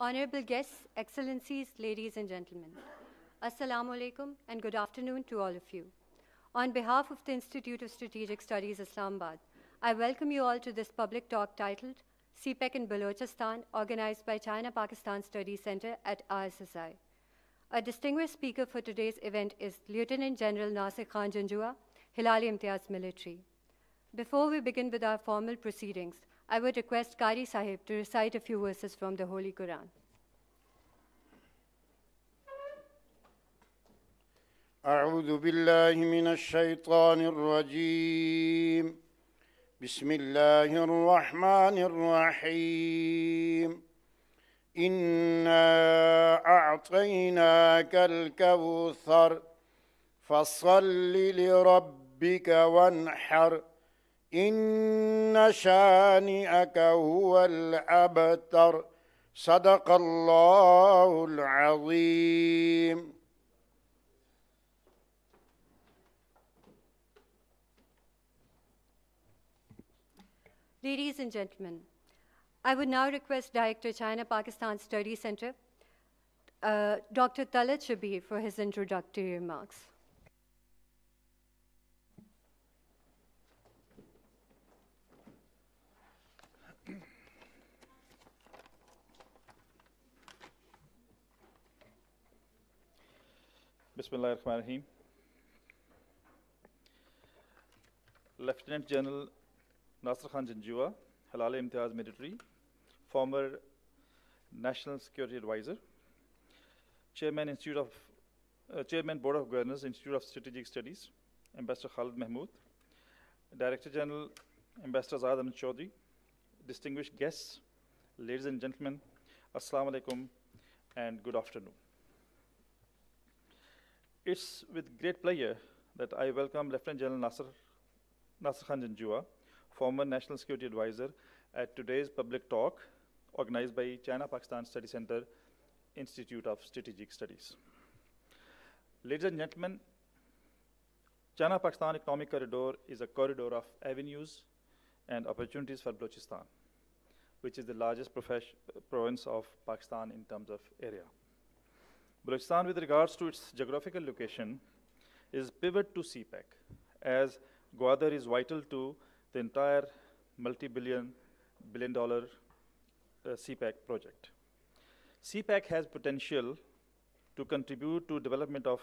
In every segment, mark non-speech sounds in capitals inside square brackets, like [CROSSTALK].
Honorable guests, excellencies, ladies and gentlemen, Assalamu alaikum and good afternoon to all of you. On behalf of the Institute of Strategic Studies Islamabad, I welcome you all to this public talk titled CPEC in Balochistan, organized by China-Pakistan Study Center at RSSI. A distinguished speaker for today's event is Lieutenant General Nasir Khan Janjua, Hilali Imtiaz Military. Before we begin with our formal proceedings, I would request Qari Sahib to recite a few verses from the Holy Quran. أعوذ بالله من الشيطان الرجيم بسم الله الرحمن الرحيم إنا أعطيناك الكوثر فصل لربك وانحر إن شانئك هو الأبتر صدق الله العظيم Ladies and gentlemen, I would now request Director China Pakistan Study Center, uh, Dr. Talat Shabir for his introductory remarks. Bismillahirrahmanirrahim. Lieutenant General Nasser Khan Janjua, Halale Imtiaz Military, former National Security Advisor, Chairman Institute of uh, Chairman Board of Governors Institute of Strategic Studies, Ambassador Khalid Mahmood, Director General Ambassador Zahid Ahmed Chaudhry, distinguished guests, ladies and gentlemen, Assalamu alaikum and good afternoon. It's with great pleasure that I welcome Lieutenant General Nasser, Nasser Khan Janjua, former National Security Advisor, at today's public talk organized by China-Pakistan Study Center Institute of Strategic Studies. Ladies and gentlemen, China-Pakistan Economic Corridor is a corridor of avenues and opportunities for Balochistan, which is the largest province of Pakistan in terms of area. Balochistan, with regards to its geographical location, is pivot to CPEC, as Gwadar is vital to the entire multi-billion, billion-dollar uh, CPEC project. CPEC has potential to contribute to development of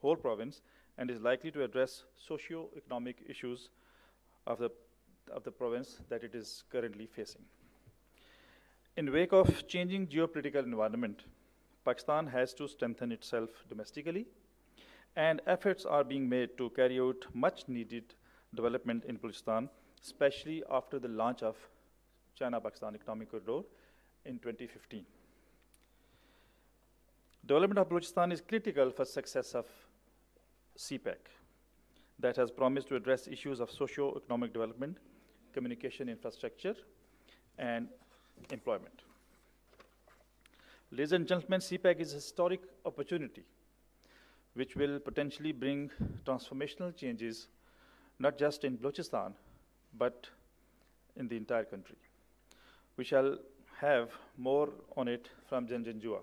whole province and is likely to address socio-economic issues of the, of the province that it is currently facing. In wake of changing geopolitical environment, Pakistan has to strengthen itself domestically, and efforts are being made to carry out much needed development in Pakistan, especially after the launch of China-Pakistan Economic Corridor in 2015. Development of Pakistan is critical for success of CPEC that has promised to address issues of socio-economic development, communication infrastructure, and employment. Ladies and gentlemen, CPAC is a historic opportunity which will potentially bring transformational changes not just in Balochistan, but in the entire country. We shall have more on it from Janjanjua.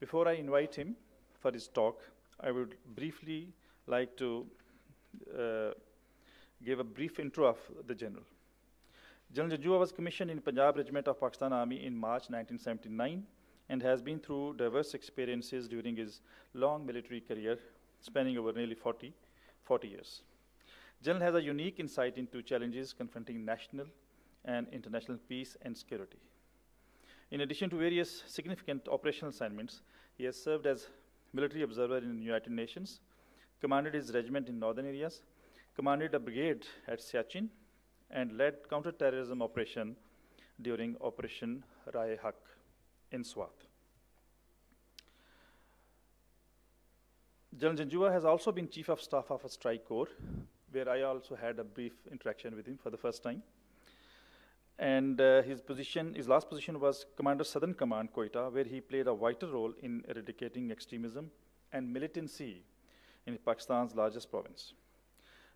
Before I invite him for his talk, I would briefly like to uh, give a brief intro of the general. General Janjua was commissioned in Punjab Regiment of Pakistan Army in March 1979 and has been through diverse experiences during his long military career, spanning over nearly 40, 40 years. General has a unique insight into challenges confronting national and international peace and security. In addition to various significant operational assignments, he has served as military observer in the United Nations, commanded his regiment in northern areas, commanded a brigade at Siachen, and led counterterrorism operation during Operation Rai in Swat. General Janjua has also been Chief of Staff of a strike corps, where I also had a brief interaction with him for the first time. And uh, his position, his last position was Commander Southern Command, Quetta, where he played a vital role in eradicating extremism and militancy in Pakistan's largest province.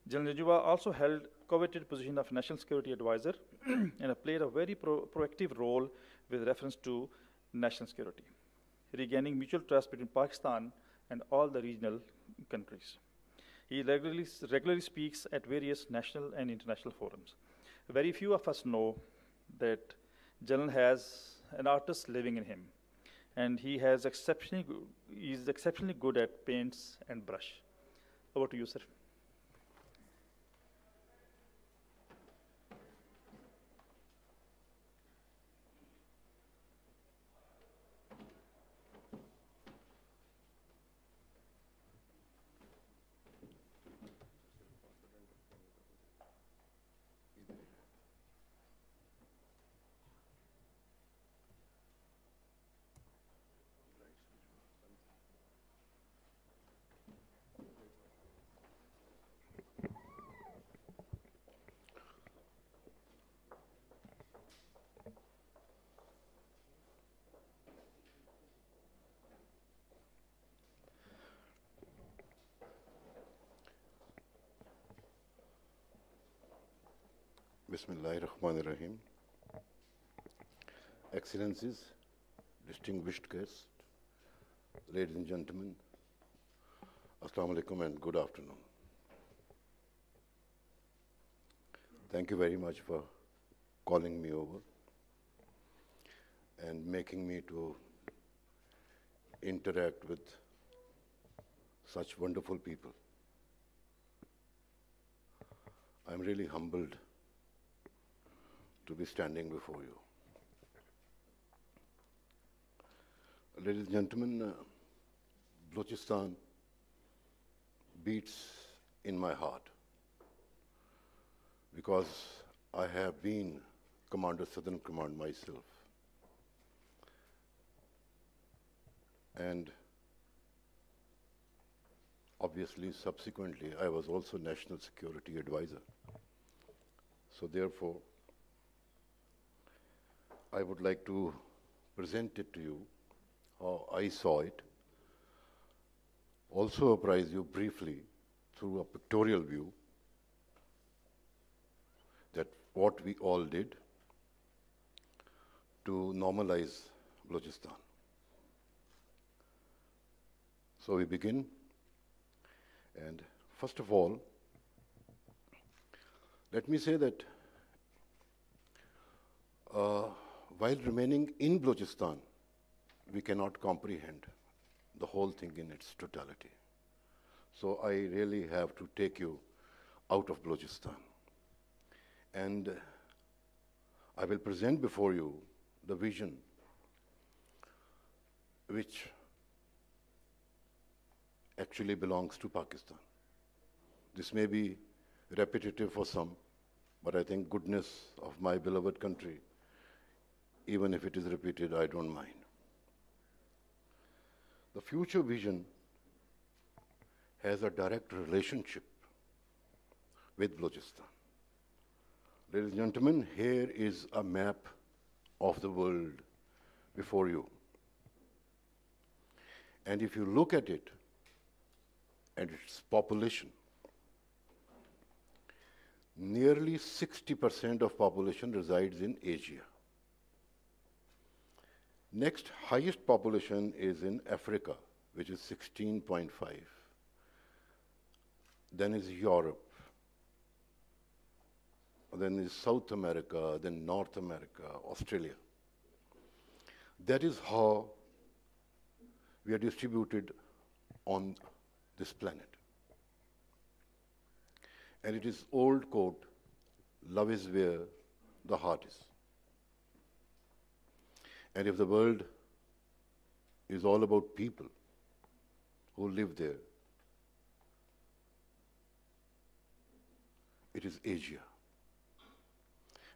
General Najwa also held coveted position of National Security Advisor [CLEARS THROAT] and played a very pro proactive role with reference to national security, regaining mutual trust between Pakistan and all the regional countries. He regularly, regularly speaks at various national and international forums. Very few of us know that General has an artist living in him, and he has exceptionally, he is exceptionally good at paints and brush. Over to you, sir. Bismillahir Rahmanir Rahim. Excellencies, distinguished guests, ladies and gentlemen, Assalamu alaikum and good afternoon. Thank you very much for calling me over and making me to interact with such wonderful people. I'm really humbled to be standing before you. Ladies and gentlemen, uh, Balochistan beats in my heart because I have been Commander Southern Command myself. And obviously, subsequently, I was also National Security Advisor. So therefore, I would like to present it to you, how I saw it. Also apprise you briefly through a pictorial view that what we all did to normalize Balochistan. So we begin. And first of all, let me say that uh, while remaining in Balochistan, we cannot comprehend the whole thing in its totality. So I really have to take you out of Balochistan. And I will present before you the vision which actually belongs to Pakistan. This may be repetitive for some, but I think goodness of my beloved country even if it is repeated, I don't mind. The future vision has a direct relationship with Balochistan. Ladies and gentlemen, here is a map of the world before you. And if you look at it and its population, nearly 60% of population resides in Asia. Next highest population is in Africa, which is 16.5. Then is Europe. Then is South America, then North America, Australia. That is how we are distributed on this planet. And it is old quote, love is where the heart is. And if the world is all about people who live there, it is Asia,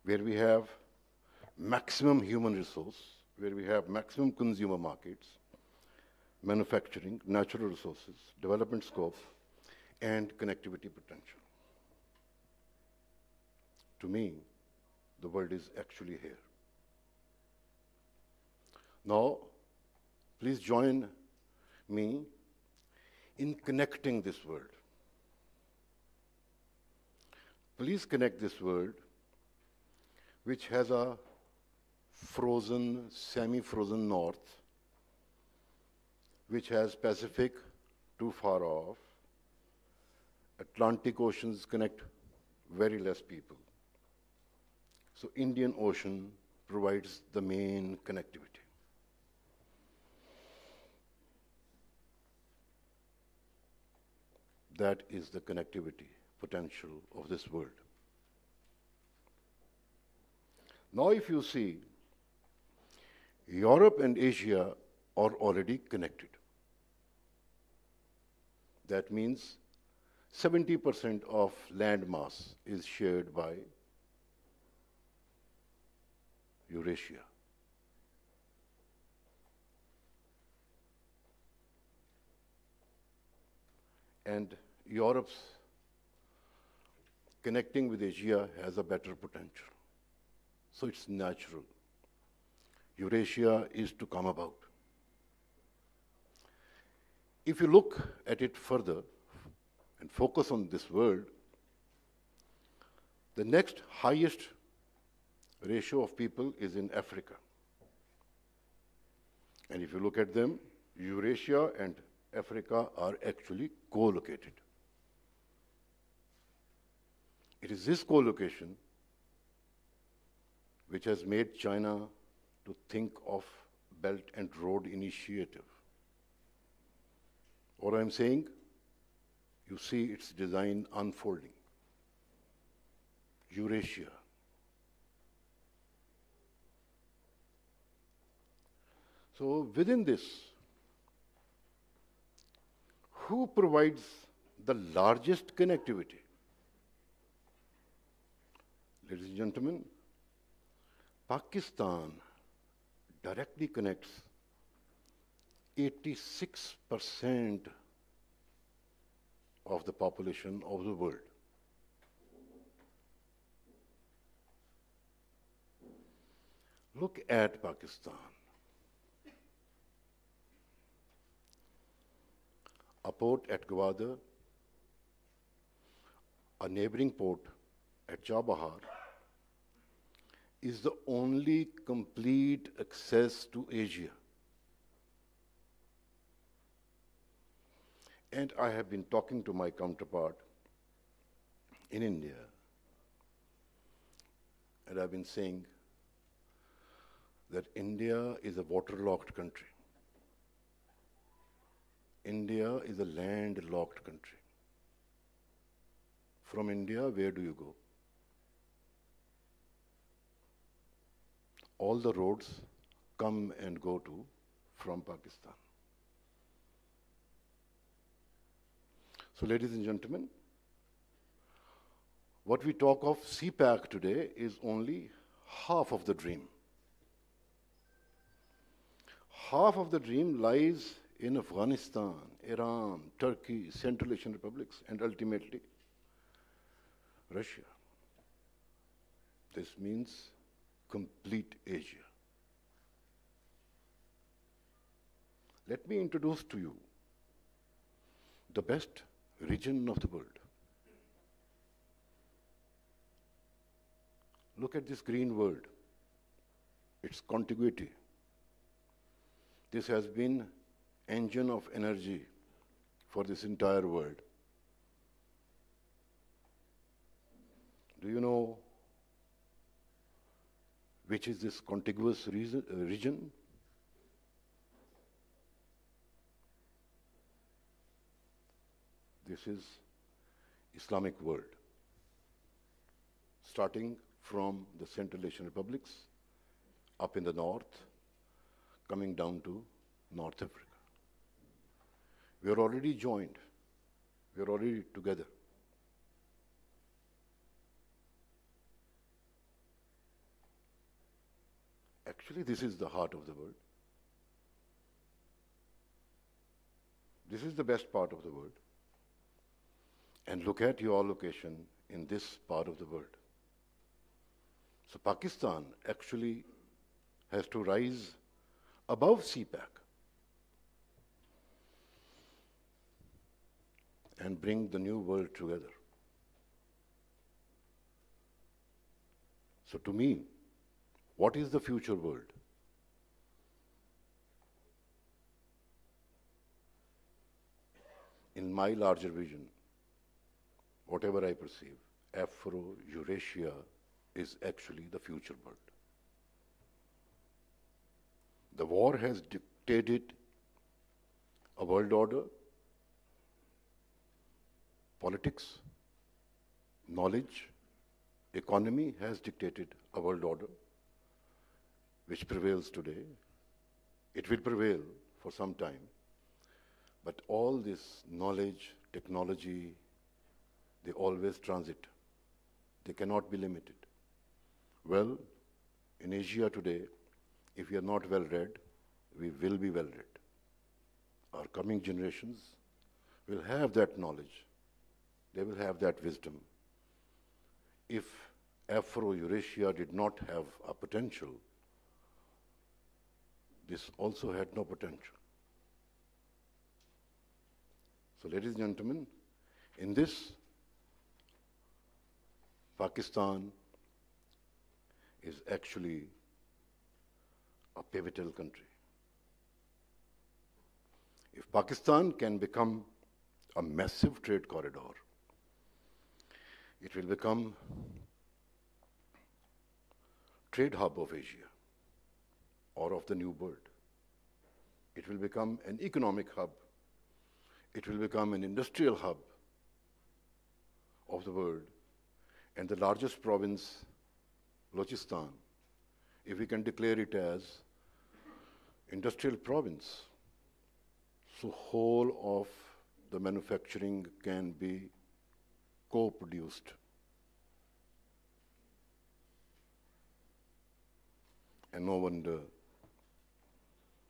where we have maximum human resource, where we have maximum consumer markets, manufacturing, natural resources, development scope, and connectivity potential. To me, the world is actually here. Now, please join me in connecting this world. Please connect this world, which has a frozen, semi frozen north, which has Pacific too far off, Atlantic oceans connect very less people. So Indian Ocean provides the main connectivity. That is the connectivity potential of this world. Now, if you see, Europe and Asia are already connected. That means 70% of land mass is shared by Eurasia. And Europe's connecting with Asia has a better potential. So it's natural. Eurasia is to come about. If you look at it further and focus on this world, the next highest ratio of people is in Africa. And if you look at them, Eurasia and Africa are actually co-located. It is this co-location which has made China to think of Belt and Road Initiative. What I'm saying, you see its design unfolding. Eurasia. So within this, who provides the largest connectivity? Ladies and gentlemen, Pakistan directly connects 86% of the population of the world. Look at Pakistan. A port at Gwadar, a neighboring port at Chabahar, is the only complete access to Asia. And I have been talking to my counterpart in India, and I've been saying that India is a waterlogged country. India is a landlocked country. From India, where do you go? all the roads come and go to from Pakistan. So ladies and gentlemen, what we talk of CPAC today is only half of the dream. Half of the dream lies in Afghanistan, Iran, Turkey, Central Asian republics, and ultimately Russia. This means complete Asia. Let me introduce to you the best region of the world. Look at this green world, its contiguity. This has been engine of energy for this entire world. Do you know which is this contiguous reason, uh, region. This is Islamic world, starting from the Central Asian republics up in the north, coming down to North Africa. We are already joined. We are already together. Actually, this is the heart of the world. This is the best part of the world. And look at your location in this part of the world. So Pakistan actually has to rise above CPAC and bring the new world together. So to me, what is the future world? In my larger vision, whatever I perceive, Afro-Eurasia is actually the future world. The war has dictated a world order, politics, knowledge, economy has dictated a world order which prevails today. It will prevail for some time. But all this knowledge, technology, they always transit. They cannot be limited. Well, in Asia today, if we are not well read, we will be well read. Our coming generations will have that knowledge. They will have that wisdom. If Afro-Eurasia did not have a potential, this also had no potential. So, ladies and gentlemen, in this, Pakistan is actually a pivotal country. If Pakistan can become a massive trade corridor, it will become trade hub of Asia or of the new world. It will become an economic hub. It will become an industrial hub of the world. And the largest province, Lochistan, if we can declare it as industrial province, so whole of the manufacturing can be co-produced. And no wonder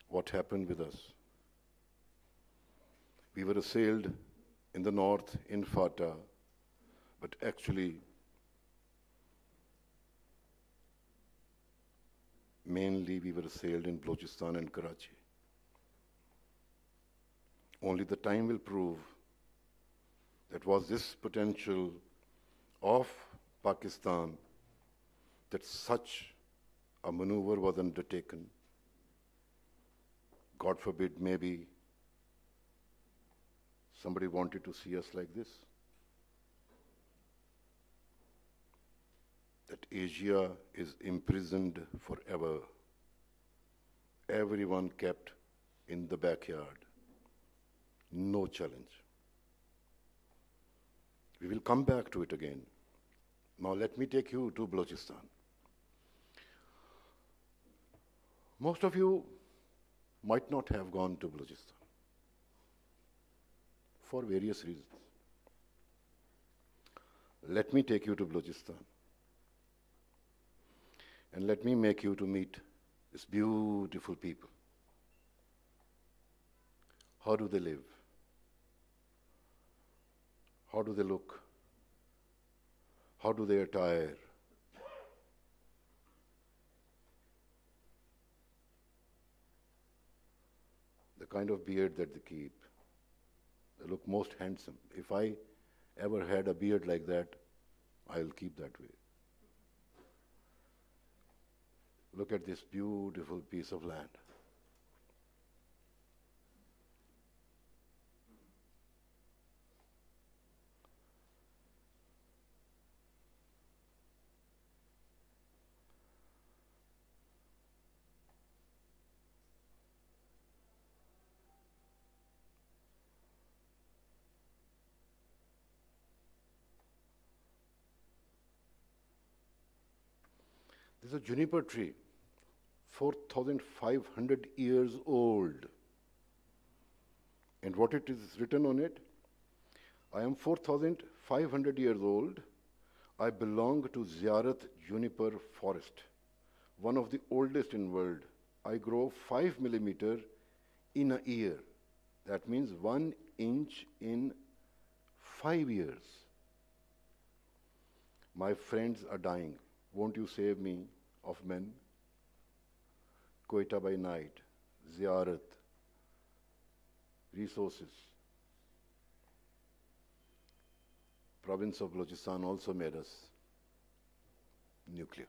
what happened with us. We were assailed in the north in Fata, but actually mainly we were assailed in Balochistan and Karachi. Only the time will prove that was this potential of Pakistan that such a maneuver was undertaken God forbid, maybe somebody wanted to see us like this. That Asia is imprisoned forever. Everyone kept in the backyard. No challenge. We will come back to it again. Now let me take you to Balochistan. Most of you might not have gone to Balochistan for various reasons. Let me take you to Balochistan and let me make you to meet this beautiful people. How do they live? How do they look? How do they attire? the kind of beard that they keep. They look most handsome. If I ever had a beard like that, I'll keep that way. Look at this beautiful piece of land. is a juniper tree, 4,500 years old. And what it is written on it? I am 4,500 years old. I belong to Ziyarat Juniper Forest, one of the oldest in the world. I grow 5 millimeter in a year. That means 1 inch in 5 years. My friends are dying. Won't you save me? of men, Quetta by night, ziyarat, resources. Province of Balochistan also made us nuclear.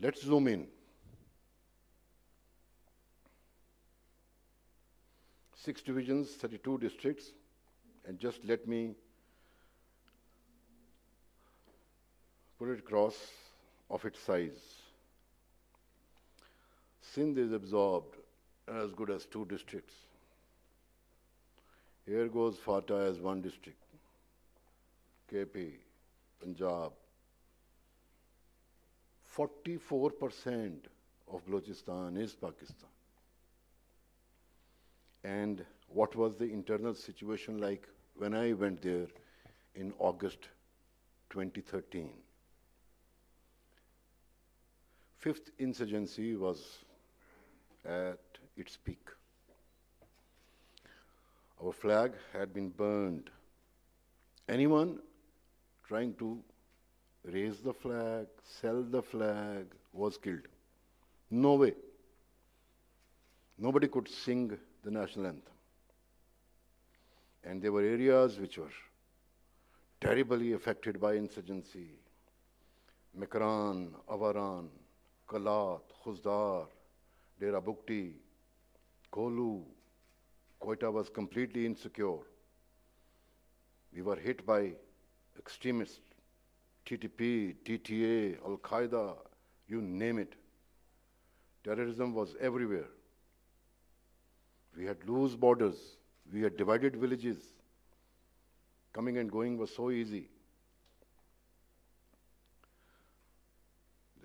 Let's zoom in. 6 divisions, 32 districts, and just let me it cross of its size. Sindh is absorbed as good as two districts. Here goes Fatah as one district, KP, Punjab. 44% of Balochistan is Pakistan. And what was the internal situation like when I went there in August 2013? fifth insurgency was at its peak. Our flag had been burned. Anyone trying to raise the flag, sell the flag, was killed. No way. Nobody could sing the national anthem. And there were areas which were terribly affected by insurgency. Mekran, Avaran, Khalat, Khuzdar, Dera Bukti, Kolu, Quetta was completely insecure. We were hit by extremists, TTP, TTA, Al Qaeda, you name it. Terrorism was everywhere. We had loose borders. We had divided villages. Coming and going was so easy.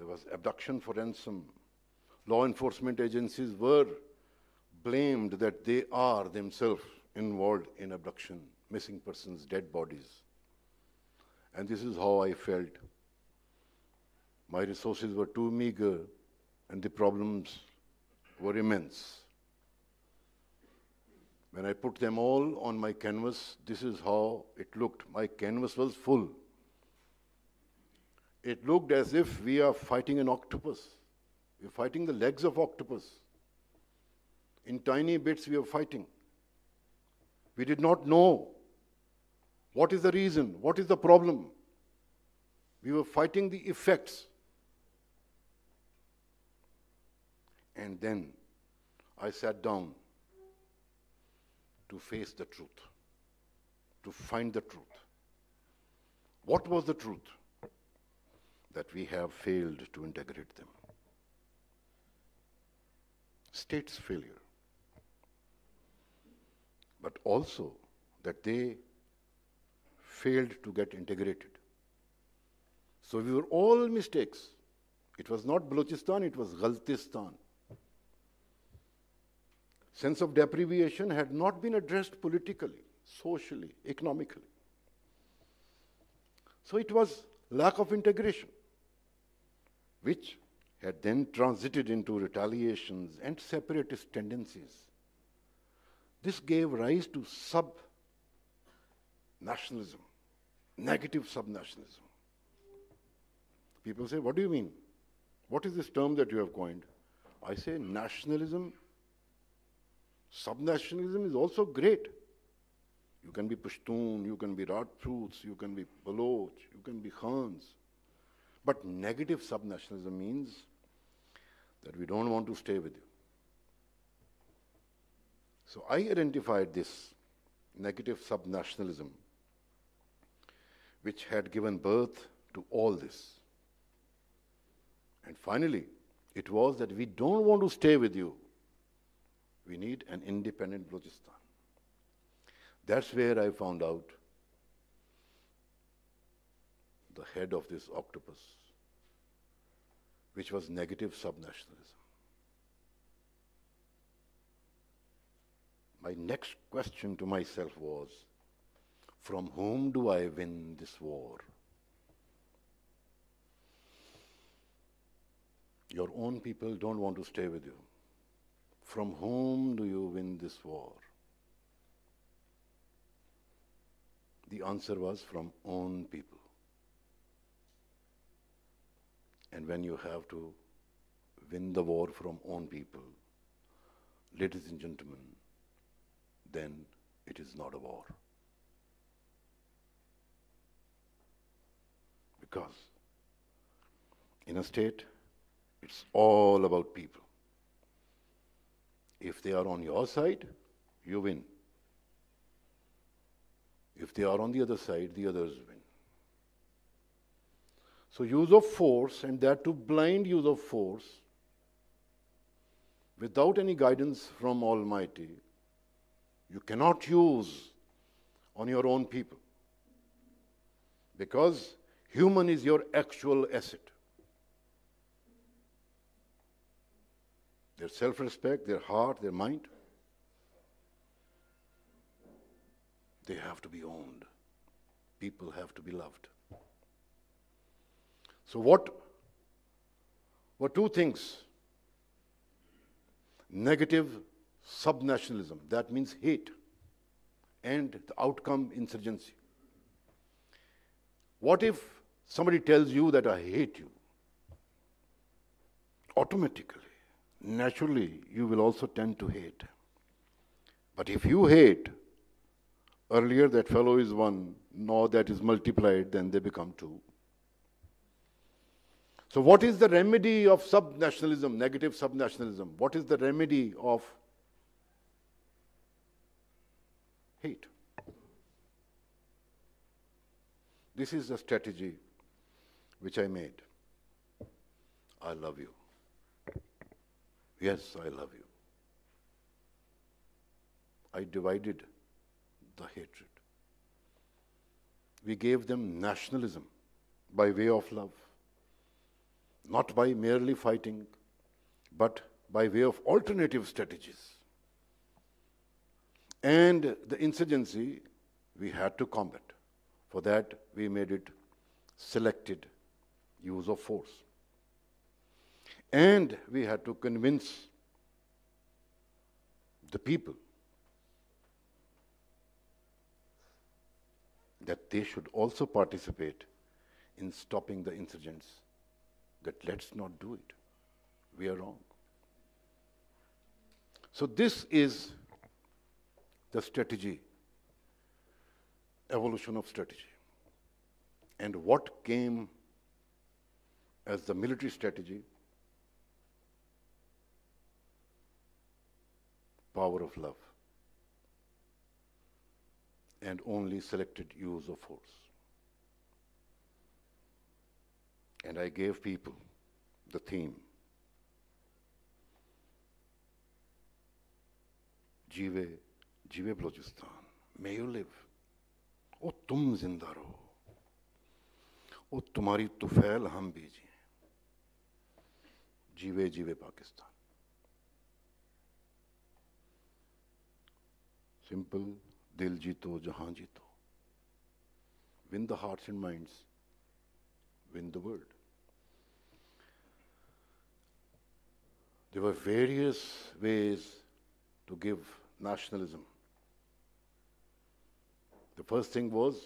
There was abduction for ransom. Law enforcement agencies were blamed that they are themselves involved in abduction, missing persons, dead bodies. And this is how I felt. My resources were too meager and the problems were immense. When I put them all on my canvas, this is how it looked. My canvas was full it looked as if we are fighting an octopus. We're fighting the legs of octopus. In tiny bits, we are fighting. We did not know what is the reason, what is the problem. We were fighting the effects. And then I sat down to face the truth, to find the truth. What was the truth? that we have failed to integrate them. States' failure, but also that they failed to get integrated. So we were all mistakes. It was not Balochistan, it was Ghaltistan. Sense of deprivation had not been addressed politically, socially, economically. So it was lack of integration which had then transited into retaliations and separatist tendencies. This gave rise to sub nationalism, negative sub nationalism. People say, What do you mean? What is this term that you have coined? I say, Nationalism, sub nationalism is also great. You can be Pashtun, you can be Rajputs, you can be Baloch, you can be Khans, but negative subnationalism means that we don't want to stay with you. So I identified this negative subnationalism, which had given birth to all this. And finally, it was that we don't want to stay with you. We need an independent Balochistan. That's where I found out the head of this octopus, which was negative subnationalism. My next question to myself was, from whom do I win this war? Your own people don't want to stay with you. From whom do you win this war? The answer was from own people. and when you have to win the war from own people, ladies and gentlemen, then it is not a war. Because in a state, it's all about people. If they are on your side, you win. If they are on the other side, the others win. So use of force, and that to blind use of force, without any guidance from Almighty, you cannot use on your own people. Because human is your actual asset. Their self respect, their heart, their mind, they have to be owned. People have to be loved. So, what were two things? Negative subnationalism, that means hate, and the outcome insurgency. What if somebody tells you that I hate you? Automatically, naturally, you will also tend to hate. But if you hate, earlier that fellow is one, now that is multiplied, then they become two. So what is the remedy of subnationalism, negative subnationalism? What is the remedy of hate? This is the strategy which I made. I love you. Yes, I love you. I divided the hatred. We gave them nationalism by way of love not by merely fighting, but by way of alternative strategies. And the insurgency we had to combat. For that, we made it selected use of force. And we had to convince the people that they should also participate in stopping the insurgents that let's not do it. We are wrong. So, this is the strategy, evolution of strategy. And what came as the military strategy? Power of love and only selected use of force. And I gave people the theme जीवे जीवे Balochistan may you live ओ तुम जिंदा रहो ओ तुम्हारी तुफैल हम भी जिए जीवे जीवे पाकिस्तान सिंपल दिल जीतो जहां जीतो win the hearts and minds win the world There were various ways to give nationalism. The first thing was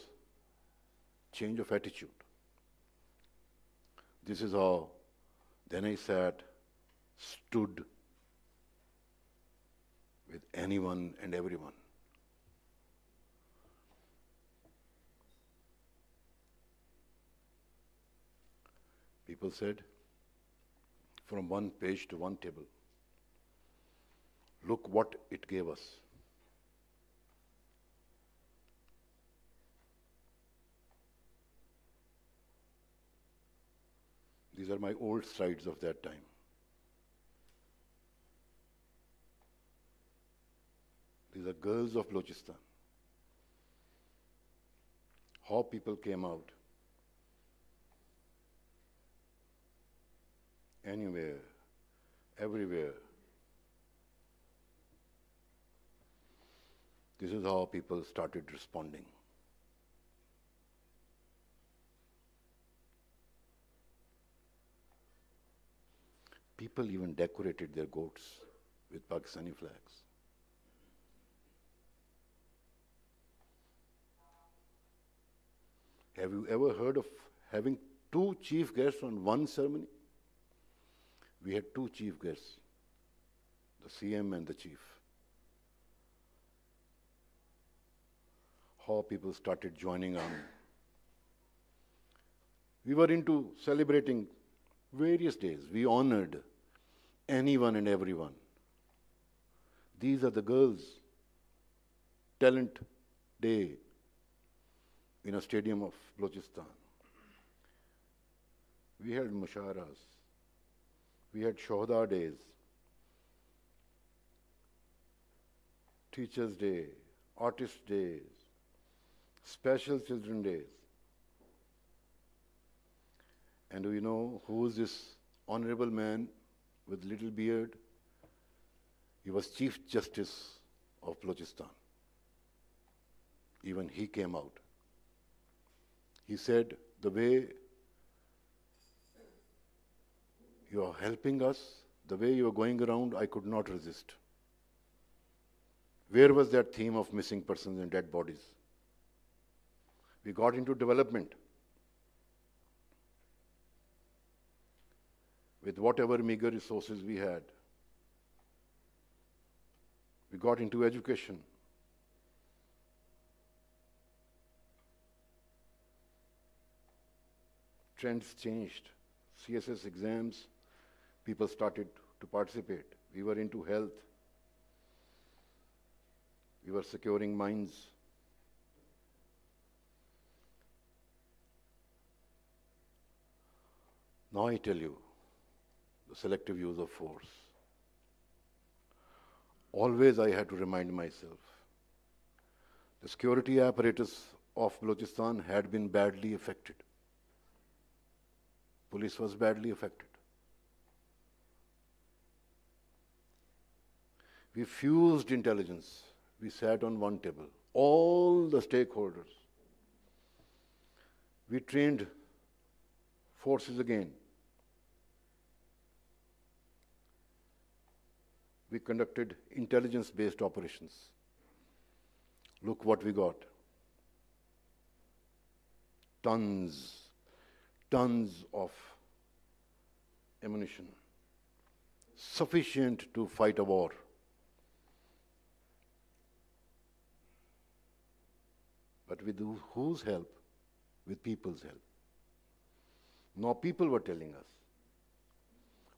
change of attitude. This is how sat, stood with anyone and everyone. People said, from one page to one table. Look what it gave us. These are my old slides of that time. These are girls of Balochistan. How people came out. anywhere, everywhere. This is how people started responding. People even decorated their goats with Pakistani flags. Have you ever heard of having two chief guests on one ceremony? we had two chief guests, the CM and the chief. How people started joining on. We were into celebrating various days. We honored anyone and everyone. These are the girls. Talent Day in a stadium of Balochistan. We held musharas, we had Shohada days, Teachers' Day, Artist Days, Special Children Days. And we know who is this honorable man with little beard? He was Chief Justice of Balochistan. Even he came out. He said, the way You are helping us. The way you are going around, I could not resist. Where was that theme of missing persons and dead bodies? We got into development. With whatever meager resources we had, we got into education. Trends changed. CSS exams people started to participate. We were into health. We were securing mines. Now I tell you, the selective use of force. Always I had to remind myself, the security apparatus of Balochistan had been badly affected. Police was badly affected. We fused intelligence. We sat on one table, all the stakeholders. We trained forces again. We conducted intelligence based operations. Look what we got tons, tons of ammunition, sufficient to fight a war. But with whose help? With people's help. Now people were telling us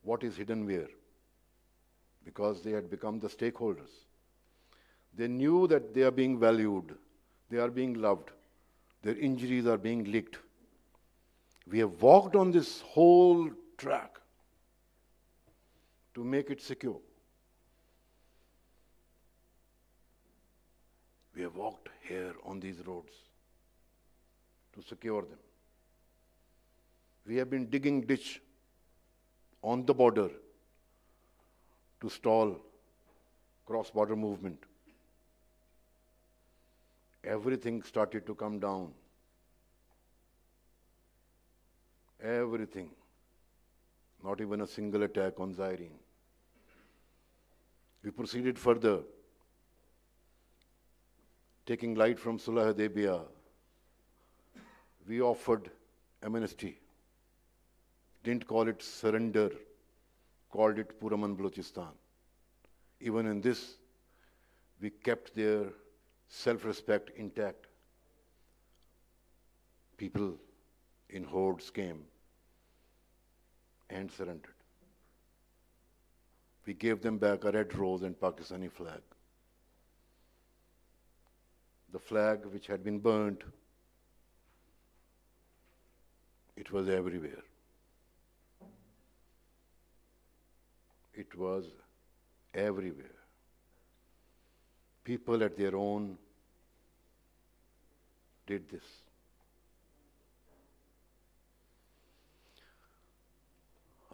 what is hidden where because they had become the stakeholders. They knew that they are being valued, they are being loved, their injuries are being licked. We have walked on this whole track to make it secure. We have walked here on these roads to secure them. We have been digging ditch on the border to stall cross-border movement. Everything started to come down. Everything. Not even a single attack on Zyrene. We proceeded further taking light from Sulah Hudaybiyah, we offered amnesty. Didn't call it surrender, called it Puraman Balochistan. Even in this, we kept their self-respect intact. People in hordes came and surrendered. We gave them back a red rose and Pakistani flag the flag which had been burnt, It was everywhere. It was everywhere. People at their own did this.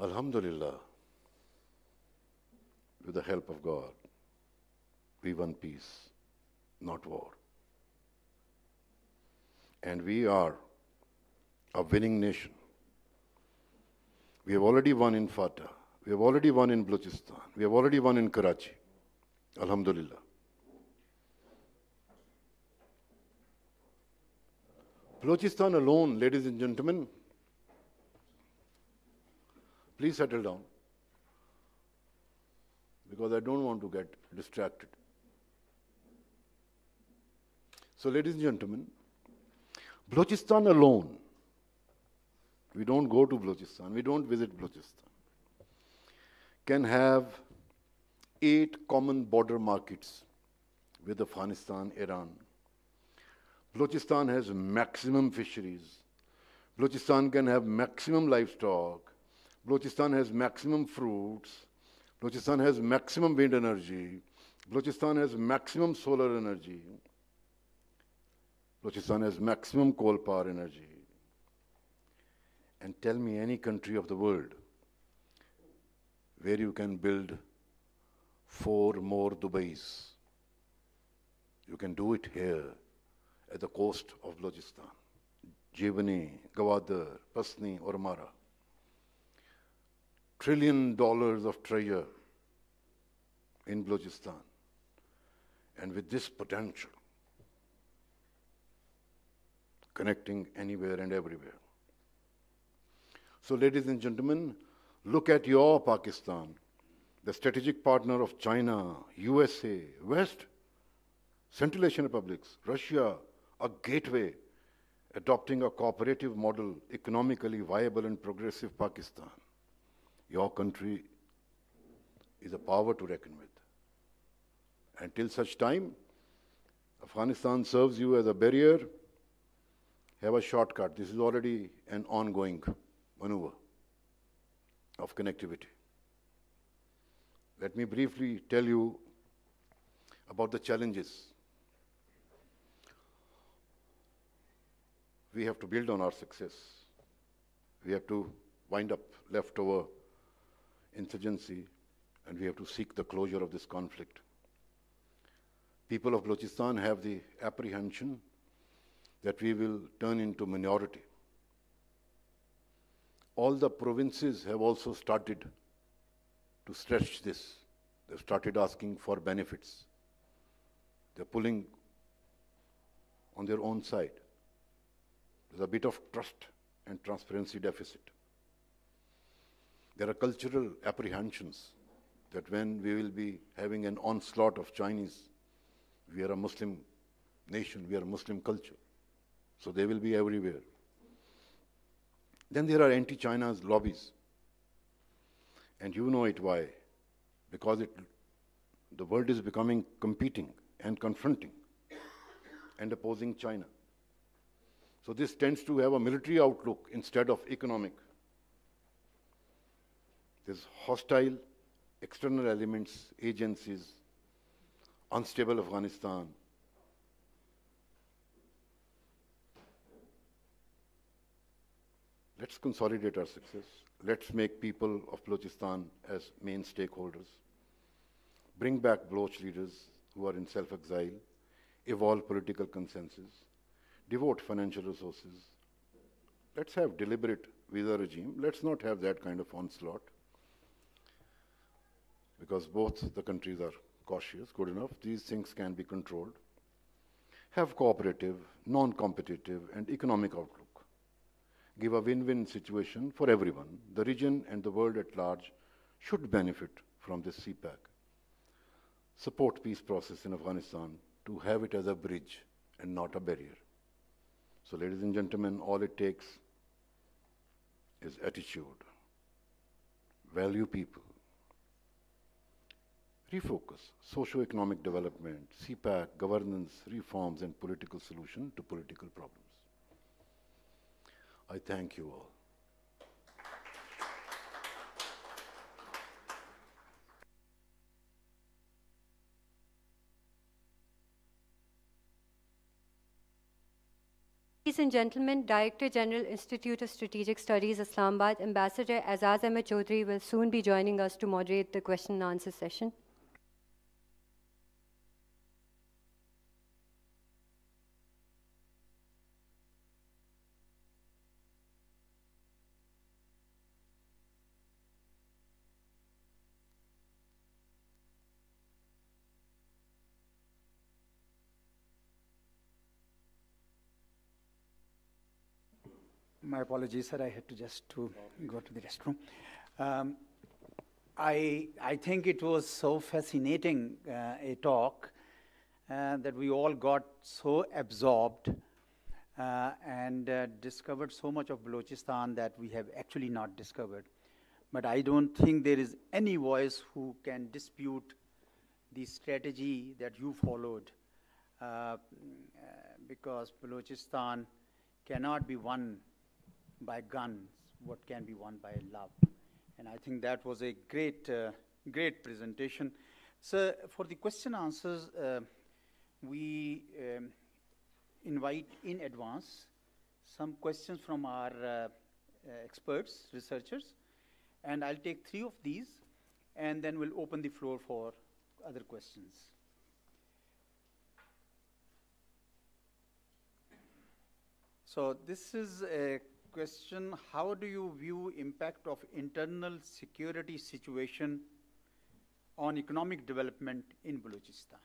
Alhamdulillah, with the help of God, we won peace, not war and we are a winning nation. We have already won in Fatah. We have already won in Balochistan. We have already won in Karachi. Alhamdulillah. Balochistan alone, ladies and gentlemen, please settle down because I don't want to get distracted. So, ladies and gentlemen, Balochistan alone. We don't go to Balochistan, we don't visit Balochistan. Can have eight common border markets with Afghanistan, Iran. Balochistan has maximum fisheries. Balochistan can have maximum livestock. Balochistan has maximum fruits. Balochistan has maximum wind energy. Balochistan has maximum solar energy. Balochistan has maximum coal power energy. And tell me any country of the world where you can build four more Dubais. You can do it here at the coast of Balochistan. Jevani, Gawadar, Pasni, or Mara. Trillion dollars of treasure in Balochistan. And with this potential, connecting anywhere and everywhere. So, ladies and gentlemen, look at your Pakistan, the strategic partner of China, USA, West, Central Asian republics, Russia, a gateway adopting a cooperative model, economically viable and progressive Pakistan. Your country is a power to reckon with. Until such time, Afghanistan serves you as a barrier have a shortcut. This is already an ongoing maneuver of connectivity. Let me briefly tell you about the challenges we have to build on our success. We have to wind up leftover insurgency and we have to seek the closure of this conflict. People of Balochistan have the apprehension that we will turn into minority. All the provinces have also started to stretch this. They've started asking for benefits. They're pulling on their own side. There's a bit of trust and transparency deficit. There are cultural apprehensions that when we will be having an onslaught of Chinese, we are a Muslim nation, we are a Muslim culture. So they will be everywhere. Then there are anti-China's lobbies. And you know it why. Because it, the world is becoming competing and confronting and opposing China. So this tends to have a military outlook instead of economic. There's hostile external elements, agencies, unstable Afghanistan, Let's consolidate our success. Let's make people of Balochistan as main stakeholders. Bring back Bloch leaders who are in self-exile. Evolve political consensus. Devote financial resources. Let's have deliberate visa regime. Let's not have that kind of onslaught because both the countries are cautious, good enough. These things can be controlled. Have cooperative, non-competitive, and economic outlook give a win-win situation for everyone. The region and the world at large should benefit from this CPAC. Support peace process in Afghanistan to have it as a bridge and not a barrier. So ladies and gentlemen, all it takes is attitude. Value people. Refocus, socio-economic development, CPAC, governance, reforms, and political solution to political problems. I thank you all. Ladies and gentlemen, Director General Institute of Strategic Studies, Islamabad, Ambassador Azaz Ahmed Chaudhry will soon be joining us to moderate the question and answer session. My apologies, sir. I had to just to go to the restroom. Um, I, I think it was so fascinating uh, a talk uh, that we all got so absorbed uh, and uh, discovered so much of Balochistan that we have actually not discovered. But I don't think there is any voice who can dispute the strategy that you followed uh, because Balochistan cannot be won by guns, what can be won by love. And I think that was a great, uh, great presentation. So for the question answers, uh, we um, invite in advance some questions from our uh, uh experts, researchers, and I'll take three of these, and then we'll open the floor for other questions. So this is a question, how do you view impact of internal security situation on economic development in Balochistan?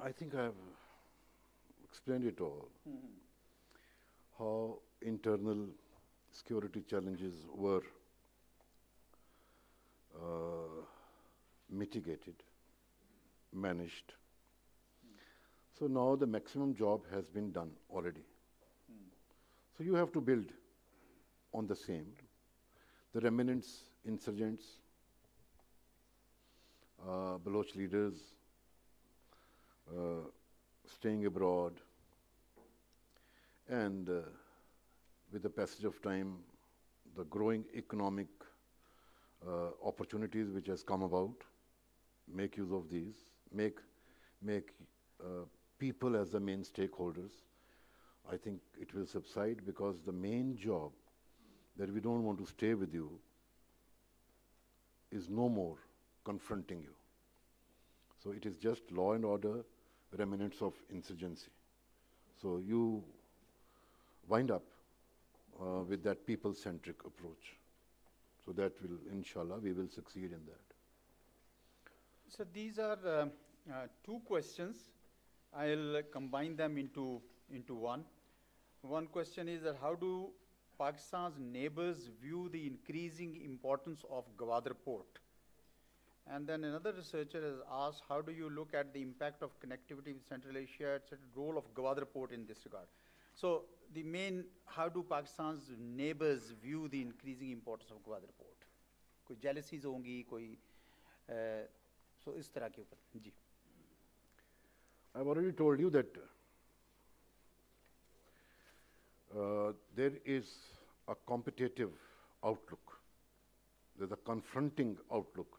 I think I've explained it all. Mm -hmm. How internal security challenges were uh, mitigated managed. Mm. So now the maximum job has been done already. Mm. So you have to build on the same. The remnants, insurgents, uh, Baloch leaders, uh, staying abroad, and uh, with the passage of time, the growing economic uh, opportunities which has come about, make use of these make, make uh, people as the main stakeholders, I think it will subside because the main job that we don't want to stay with you is no more confronting you. So it is just law and order, remnants of insurgency. So you wind up uh, with that people-centric approach. So that will, inshallah, we will succeed in that. So these are uh uh, two questions. I'll combine them into, into one. One question is that how do Pakistan's neighbors view the increasing importance of Gwadar port? And then another researcher has asked, how do you look at the impact of connectivity with Central Asia, etc., role of Gwadar port in this regard? So the main, how do Pakistan's neighbors view the increasing importance of Gwadar port? कोई jealousies होंगी कोई uh, so इस तरह के ऊपर जी I've already told you that uh, there is a competitive outlook. There's a confronting outlook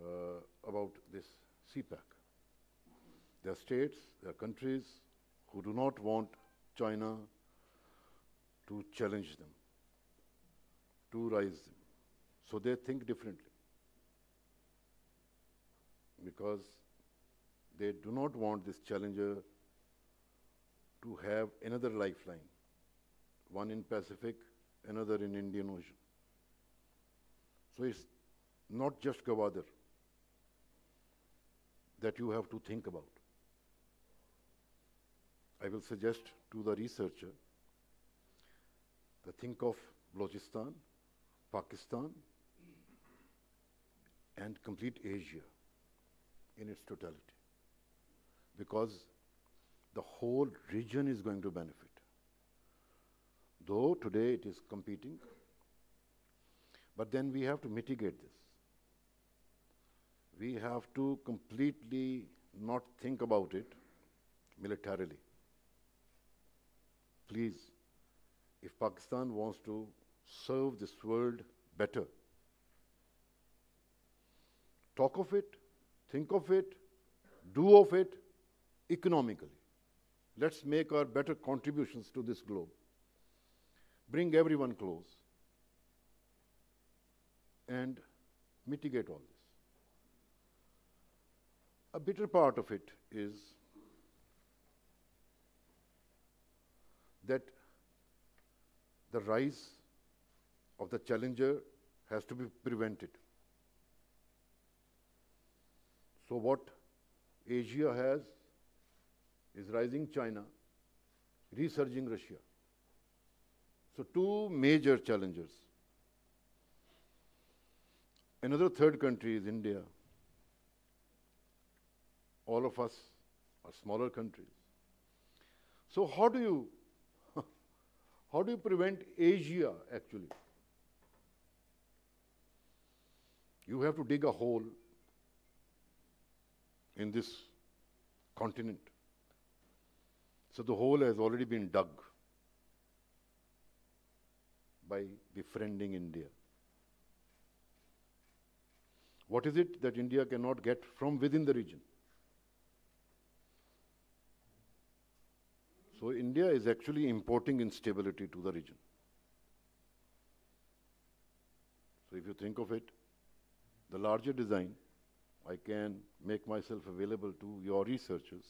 uh, about this CPAC. There are states, there are countries who do not want China to challenge them, to rise them. So they think differently because they do not want this challenger to have another lifeline, one in Pacific, another in Indian Ocean. So it's not just Gawadar that you have to think about. I will suggest to the researcher to think of Balochistan, Pakistan, and complete Asia in its totality because the whole region is going to benefit. Though today it is competing, but then we have to mitigate this. We have to completely not think about it militarily. Please, if Pakistan wants to serve this world better, talk of it, think of it, do of it, economically. Let's make our better contributions to this globe. Bring everyone close and mitigate all this. A bitter part of it is that the rise of the challenger has to be prevented. So, what Asia has is rising China, resurging Russia. So two major challengers. Another third country is India. All of us are smaller countries. So how do you [LAUGHS] how do you prevent Asia actually? You have to dig a hole in this continent. So the hole has already been dug by befriending India. What is it that India cannot get from within the region? So India is actually importing instability to the region. So if you think of it, the larger design, I can make myself available to your researchers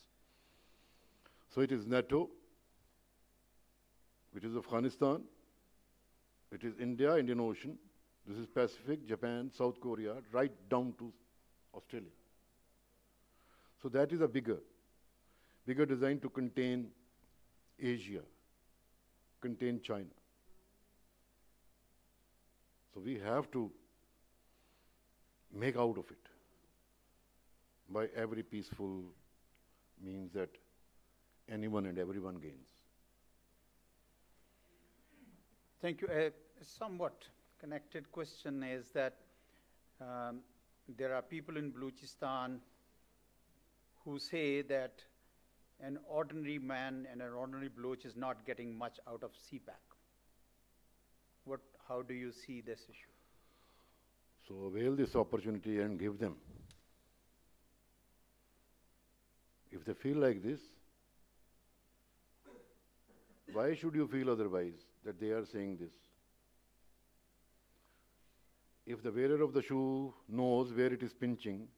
so it is NATO, which is Afghanistan, it is India, Indian Ocean, this is Pacific, Japan, South Korea, right down to Australia. So that is a bigger, bigger design to contain Asia, contain China. So we have to make out of it by every peaceful means that anyone and everyone gains. Thank you. A somewhat connected question is that um, there are people in Balochistan who say that an ordinary man and an ordinary Baloch is not getting much out of CPAC. What, how do you see this issue? So avail this opportunity and give them. If they feel like this, why should you feel otherwise that they are saying this? If the wearer of the shoe knows where it is pinching,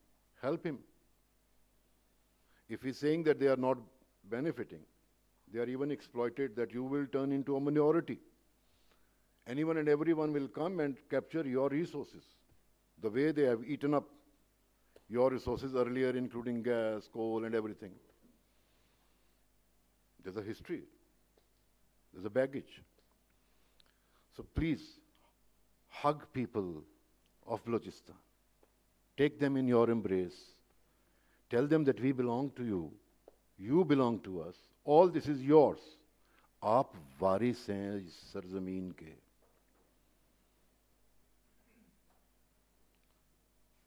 help him. If he's saying that they are not benefiting, they are even exploited, that you will turn into a minority. Anyone and everyone will come and capture your resources the way they have eaten up your resources earlier, including gas, coal, and everything. There's a history. There's a baggage. So please, hug people of Balochistan. Take them in your embrace. Tell them that we belong to you. You belong to us. All this is yours. आप वारिस हैं इस सरजमीन के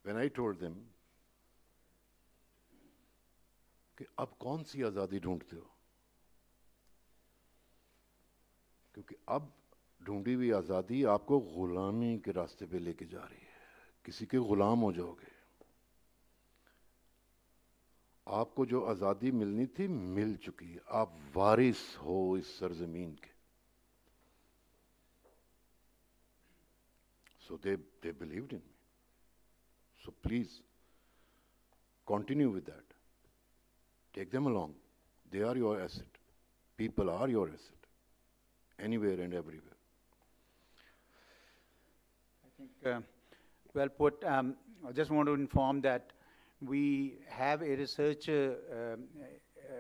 when I told them कि अब कौन सी आज़ादी ढूंढते हो क्योंकि अब ढूंढी हुई आज़ादी आपको गुलामी के रास्ते पे लेके जा रही है किसी के गुलाम हो जाओगे आपको जो आज़ादी मिलनी थी मिल चुकी है आप वारिस हो इस सरजमीन के so they they believe in me so please continue with that take them along they are your asset people are your asset anywhere and everywhere. I think uh, well put. Um, I just want to inform that we have a researcher um, uh,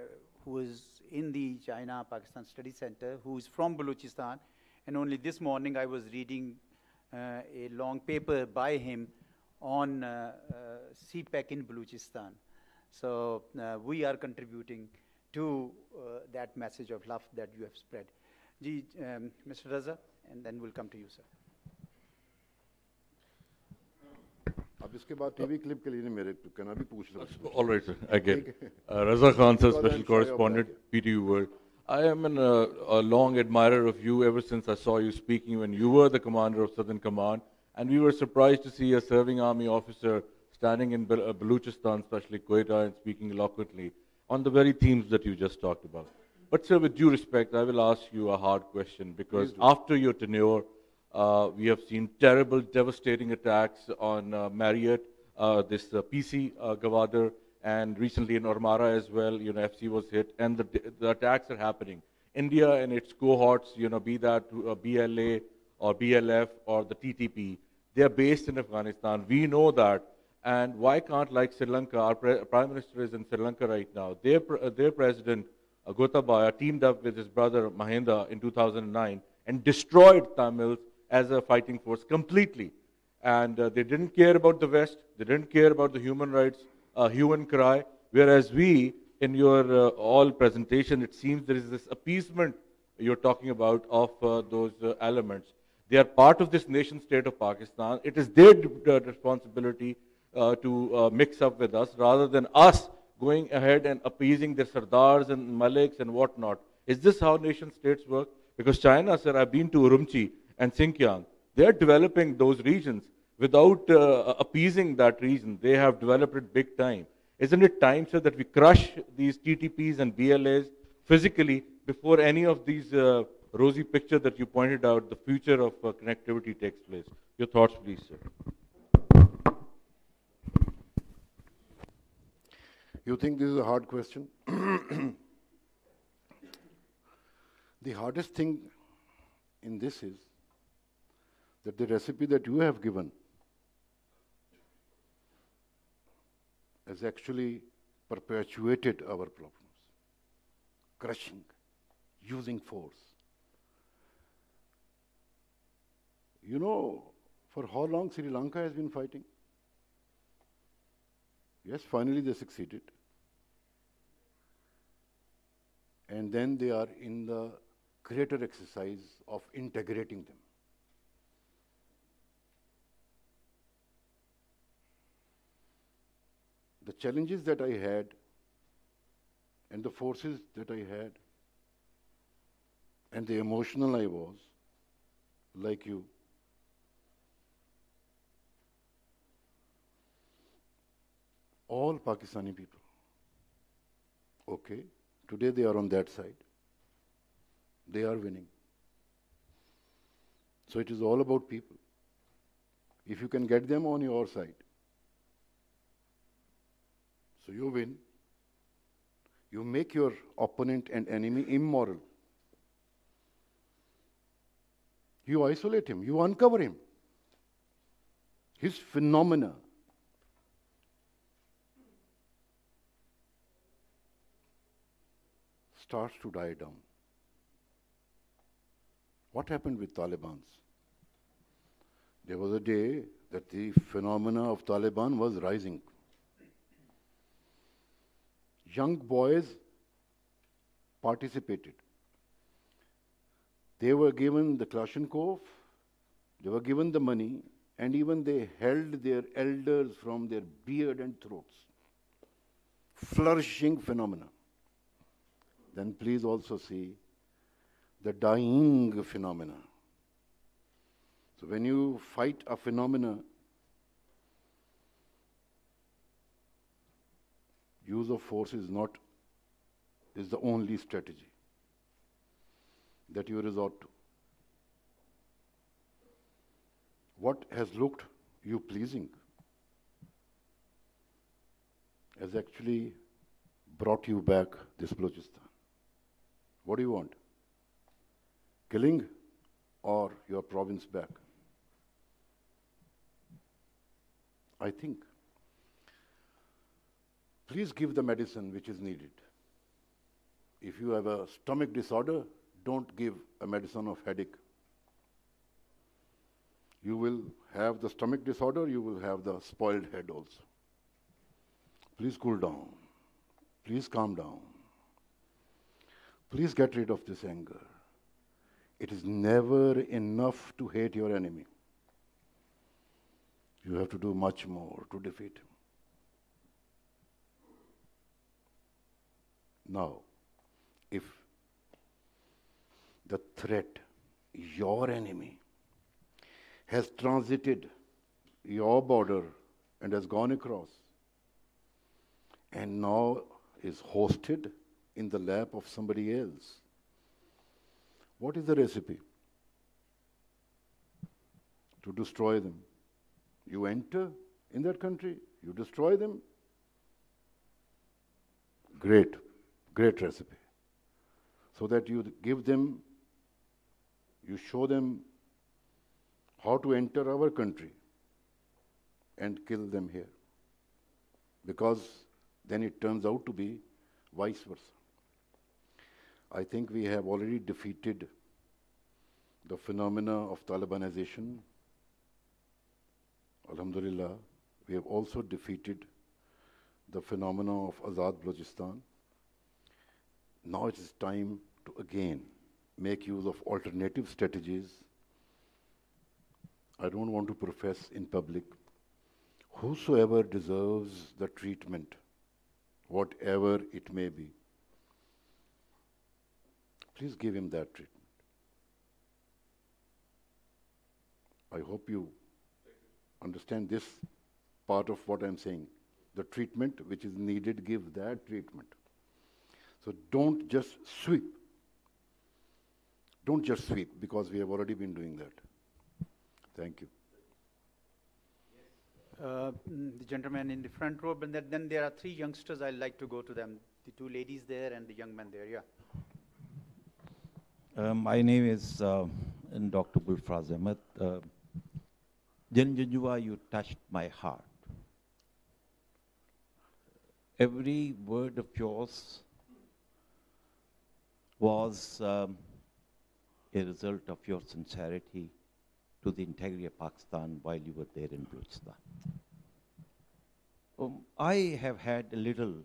who is in the China-Pakistan Study Center, who is from Balochistan, and only this morning I was reading uh, a long paper by him on uh, CPEC uh, in Balochistan. So uh, we are contributing to uh, that message of love that you have spread um, Mr. Raza, and then we'll come to you, sir. All right, इसके बाद TV clip के special correspondent, मेरे World. I am an, uh, a long admirer of you ever since I saw you speaking when you were the commander of Southern Command, and we were surprised to see a serving army officer standing in Bel- uh, Balochistan, especially Quetta, and speaking eloquently on the very themes that you just talked about. But, sir, with due respect, I will ask you a hard question because after your tenure, uh, we have seen terrible, devastating attacks on uh, Marriott, uh, this uh, PC uh, Gawadar, and recently in Ormara as well. You know, FC was hit, and the, the attacks are happening. India and its cohorts, you know, be that uh, BLA or BLF or the TTP, they are based in Afghanistan. We know that. And why can't, like Sri Lanka, our Prime Minister is in Sri Lanka right now, their, their president Gotabaya teamed up with his brother Mahinda in 2009 and destroyed Tamils as a fighting force completely. And uh, they didn't care about the West, they didn't care about the human rights uh, hue and cry, whereas we, in your uh, all presentation, it seems there is this appeasement you're talking about of uh, those uh, elements. They are part of this nation state of Pakistan. It is their responsibility uh, to uh, mix up with us rather than us going ahead and appeasing their sardars and maliks and whatnot. Is this how nation states work? Because China, sir, I've been to Urumqi and Xinjiang. They are developing those regions without uh, appeasing that region. They have developed it big time. Isn't it time, sir, that we crush these TTPs and BLAs physically before any of these uh, rosy picture that you pointed out, the future of uh, connectivity takes place? Your thoughts, please, sir. You think this is a hard question? [CLEARS THROAT] the hardest thing in this is that the recipe that you have given has actually perpetuated our problems. Crushing, using force. You know, for how long Sri Lanka has been fighting? Yes, finally they succeeded. and then they are in the greater exercise of integrating them. The challenges that I had and the forces that I had and the emotional I was, like you. All Pakistani people. Okay, Today they are on that side. They are winning. So it is all about people. If you can get them on your side, so you win. You make your opponent and enemy immoral. You isolate him, you uncover him. His phenomena, starts to die down. What happened with Taliban's? There was a day that the phenomena of Taliban was rising. Young boys participated. They were given the Kalashnikov, they were given the money, and even they held their elders from their beard and throats. Flourishing phenomena then please also see the dying phenomena. So when you fight a phenomena, use of force is not is the only strategy that you resort to. What has looked you pleasing has actually brought you back this Balochistan. What do you want? Killing or your province back? I think. Please give the medicine which is needed. If you have a stomach disorder, don't give a medicine of headache. You will have the stomach disorder, you will have the spoiled head also. Please cool down. Please calm down. Please get rid of this anger. It is never enough to hate your enemy. You have to do much more to defeat him. Now, if the threat, your enemy, has transited your border and has gone across, and now is hosted in the lap of somebody else. What is the recipe? To destroy them. You enter in that country, you destroy them. Great, great recipe. So that you give them, you show them how to enter our country and kill them here. Because then it turns out to be vice versa. I think we have already defeated the phenomena of Talibanization. Alhamdulillah, we have also defeated the phenomena of Azad Balochistan. Now it is time to again make use of alternative strategies. I don't want to profess in public whosoever deserves the treatment, whatever it may be, Please give him that treatment. I hope you understand this part of what I'm saying. The treatment which is needed, give that treatment. So don't just sweep. Don't just sweep because we have already been doing that. Thank you. Uh, the gentleman in the front row, and then there are three youngsters. I'd like to go to them. The two ladies there and the young man there. Yeah. Uh, my name is uh, Dr. Gulfraz Ahmed. Uh, Janjanjuwa, you touched my heart. Every word of yours was um, a result of your sincerity to the integrity of Pakistan while you were there in Balochistan. Um, I have had a little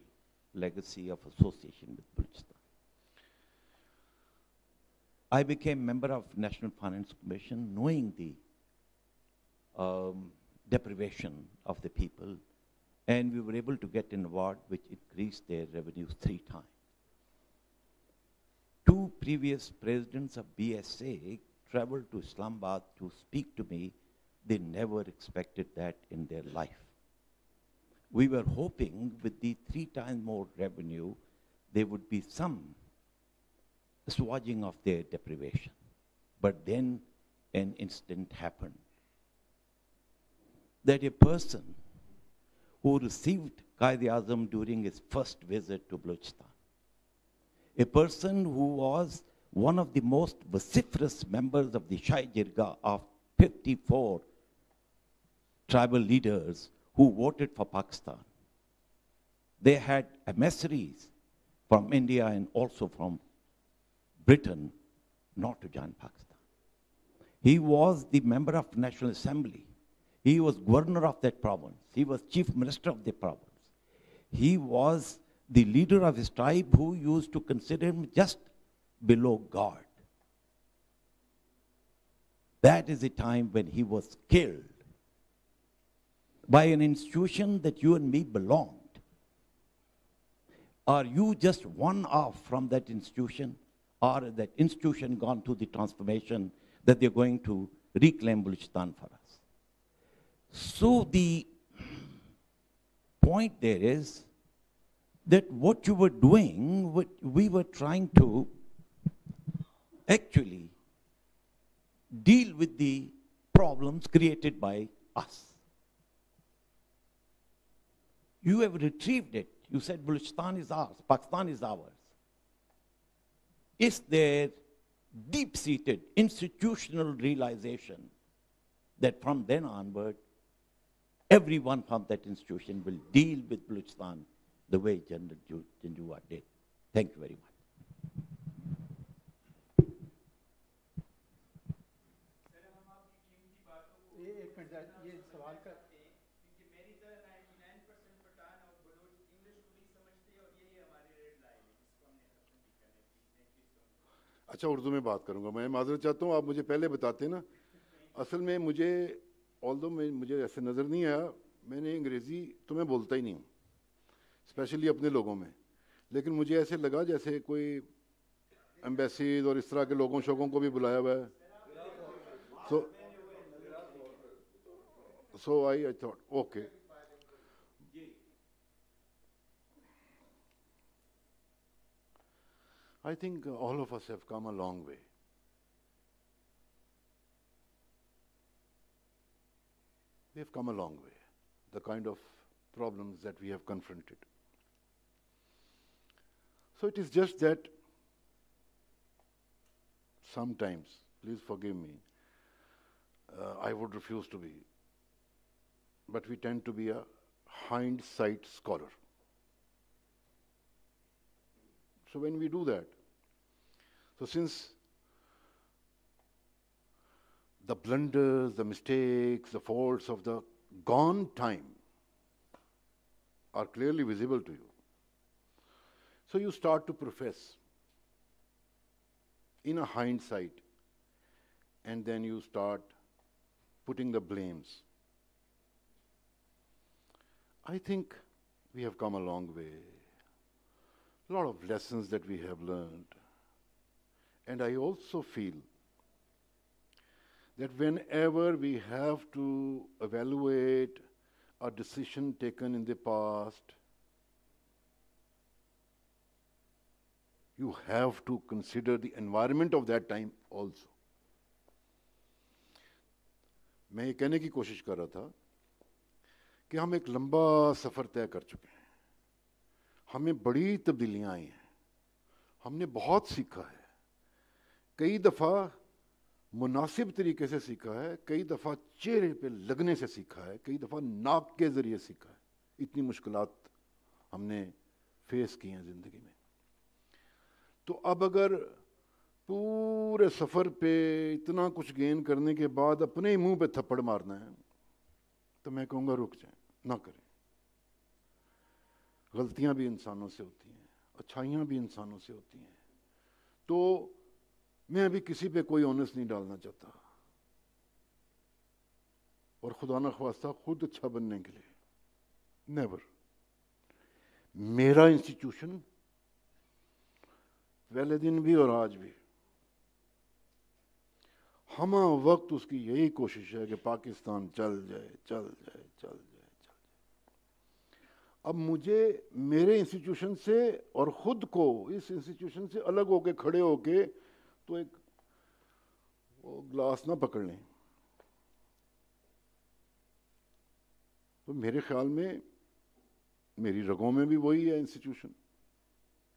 legacy of association with Balochistan. I became member of National Finance Commission knowing the um, deprivation of the people, and we were able to get an award which increased their revenues three times. Two previous presidents of BSA traveled to Islamabad to speak to me. They never expected that in their life. We were hoping with the three times more revenue, there would be some swatching of their deprivation. But then an incident happened that a person who received Qaidi Azam during his first visit to Balochistan, a person who was one of the most vociferous members of the Shai Jirga of 54 tribal leaders who voted for Pakistan. They had emissaries from India and also from Britain not to join Pakistan. He was the member of National Assembly. He was governor of that province. He was chief minister of the province. He was the leader of his tribe who used to consider him just below God. That is the time when he was killed by an institution that you and me belonged. Are you just one off from that institution? or that institution gone through the transformation that they're going to reclaim Baluchistan for us. So the point there is that what you were doing, what we were trying to actually deal with the problems created by us. You have retrieved it. You said Baluchistan is ours, Pakistan is ours is there deep-seated institutional realization that from then onward, everyone from that institution will deal with Balochistan the way General Jinjuwa did. Thank you very much. अच्छा उर्दू में बात करूँगा मैं माजरत चाहता हूँ आप मुझे पहले बताते ना असल में मुझे ऑल दो मुझे ऐसे नज़र नहीं आया मैंने अंग्रेज़ी तो मैं बोलता ही नहीं हूँ स्पेशली अपने लोगों में लेकिन मुझे ऐसे लगा जैसे कोई एम्बेसीज और इस तरह के लोगों शोकों को भी बुलाया हुआ है so so I I thought okay I think all of us have come a long way. We have come a long way. The kind of problems that we have confronted. So it is just that sometimes, please forgive me, uh, I would refuse to be, but we tend to be a hindsight scholar. So when we do that, so since the blunders, the mistakes, the faults of the gone time are clearly visible to you. So you start to profess in a hindsight, and then you start putting the blames. I think we have come a long way a lot of lessons that we have learned. And I also feel that whenever we have to evaluate a decision taken in the past, you have to consider the environment of that time also. मैं ये कहने की कोशिश कर रहा था कि हम एक लंबा सफ़र तय कर चुके हैं हमें बड़ी तब्दीलियाँ आई हैं हमने बहुत सीखा है कई दफ़ा मुनासिब तरीके से सीखा है कई दफ़ा चेहरे पे लगने से सीखा है कई दफ़ा नाक के ज़रिए सीखा है इतनी मुश्किल हमने फेस की हैं ज़िंदगी में तो अब अगर पूरे सफ़र पे इतना कुछ गेन करने के बाद अपने ही मुंह पे थप्पड़ मारना है तो मैं कहूँगा रुक जाए ना करें गलतियां भी इंसानों से होती हैं अच्छाइयाँ भी इंसानों से होती हैं तो मैं अभी किसी पे कोई ऑनस नहीं डालना चाहता और खुदा न खास्ता खुद अच्छा बनने के लिए नेवर मेरा इंस्टीट्यूशन पहले दिन भी और आज भी हम वक्त उसकी यही कोशिश है कि पाकिस्तान चल जाए चल जाए चल जाए अब मुझे मेरे इंस्टीट्यूशन से और ख़ुद को इस इंस्टीट्यूशन से अलग होके खड़े होके तो एक वो ग्लास ना पकड़ लें तो मेरे ख्याल में मेरी रगों में भी वही है इंस्टीट्यूशन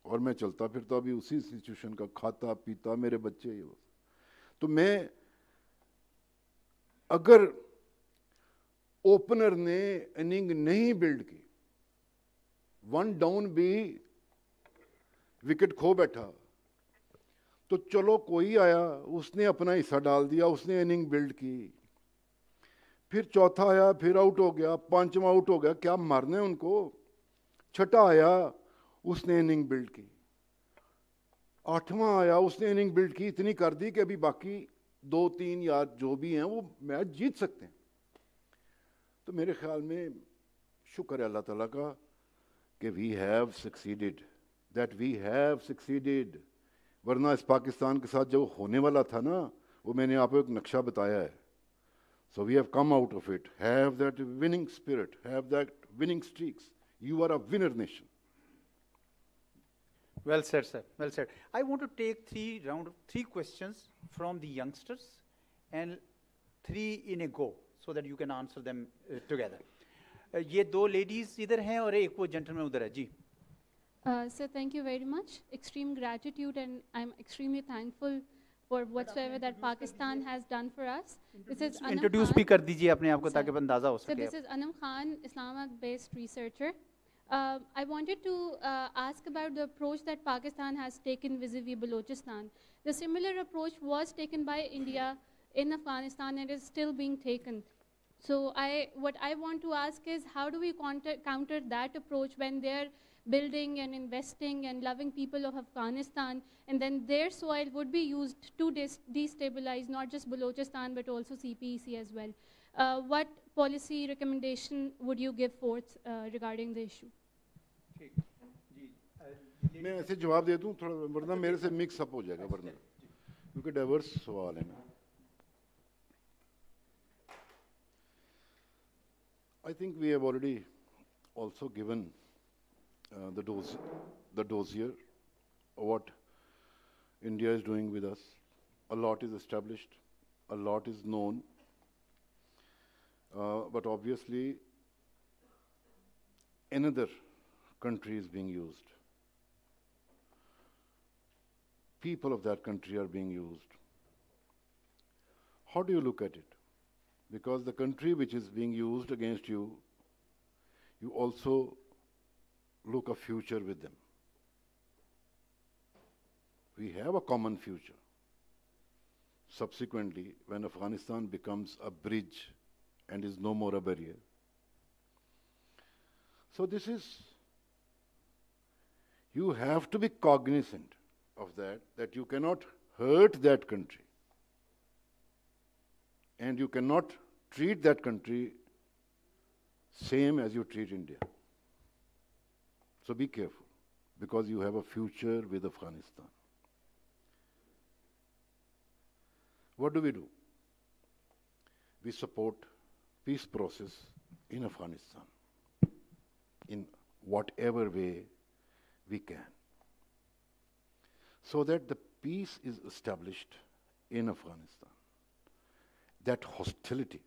और मैं चलता फिरता भी उसी इंस्टीट्यूशन का खाता पीता मेरे बच्चे ये तो मैं अगर ओपनर ने इनिंग नहीं बिल्ड की वन डाउन भी विकेट खो बैठा तो चलो कोई आया उसने अपना हिस्सा डाल दिया उसने इनिंग बिल्ड की फिर चौथा आया फिर आउट हो गया पांचवा आउट हो गया क्या मारने उनको छठा आया उसने इनिंग बिल्ड की आठवां आया उसने इनिंग बिल्ड की इतनी कर दी कि अभी बाकी दो तीन या जो भी हैं वो मैच जीत सकते हैं तो मेरे ख्याल में शुक्र है अल्लाह ताला का We have succeeded. That we have succeeded. Succeeded वरना इस पाकिस्तान के साथ जो होने वाला था ना वो मैंने आपको एक नक्शा बताया है so we have come out of it have that winning spirit have that winning streaks you are a winner Well said, sir. Well said. I want to take three round, three questions from the youngsters, and three in a go, so that you can answer them uh, together. ये दो ladies इधर हैं और एक वो gentleman उधर है जी sir thank you very much extreme gratitude and I am extremely thankful for whatsoever that Pakistan has done for us. This is Anam introduce Khan. भी कर दीजिए अपने आप को ताकि अंदाजा हो सके. So this is Anam Khan, Islamabad-based researcher. Uh, I wanted to uh, ask about the approach that Pakistan has taken vis-a-vis Balochistan. The similar approach was taken by India in Afghanistan and is still being taken. So I, what I want to ask is how do we counter, counter that approach when they're building and investing and loving people of Afghanistan, and then their soil would be used to destabilize not just Balochistan but also CPEC as well. Uh, what policy recommendation would you give forth uh, regarding the issue? Uh, मैं ऐसे जवाब दे दूं थोड़ा वरना मेरे से mix up हो जाएगा वरना क्योंकि डाइवर्स सवाल है ना I think we have already also given uh, the dose, the dossier, what India is doing with us. A lot is established, a lot is known, uh, but obviously another country is being used. People of that country are being used. How do you look at it? because the country which is being used against you, you also look a future with them. We have a common future. Subsequently, when Afghanistan becomes a bridge and is no more a barrier. So this is, you have to be cognizant of that, that you cannot hurt that country and you cannot treat that country same as you treat India. So be careful because you have a future with Afghanistan. What do we do? We support peace process in Afghanistan in whatever way we can so that the peace is established in Afghanistan. That hostility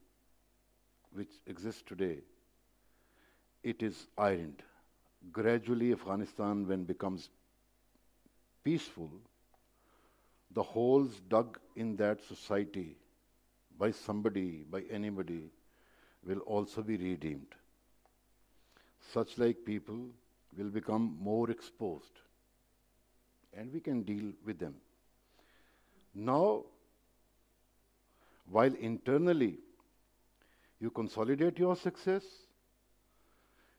which exists today, it is ironed. Gradually, Afghanistan, when becomes peaceful, the holes dug in that society by somebody, by anybody, will also be redeemed. Such like people will become more exposed and we can deal with them. Now, while internally you consolidate your success.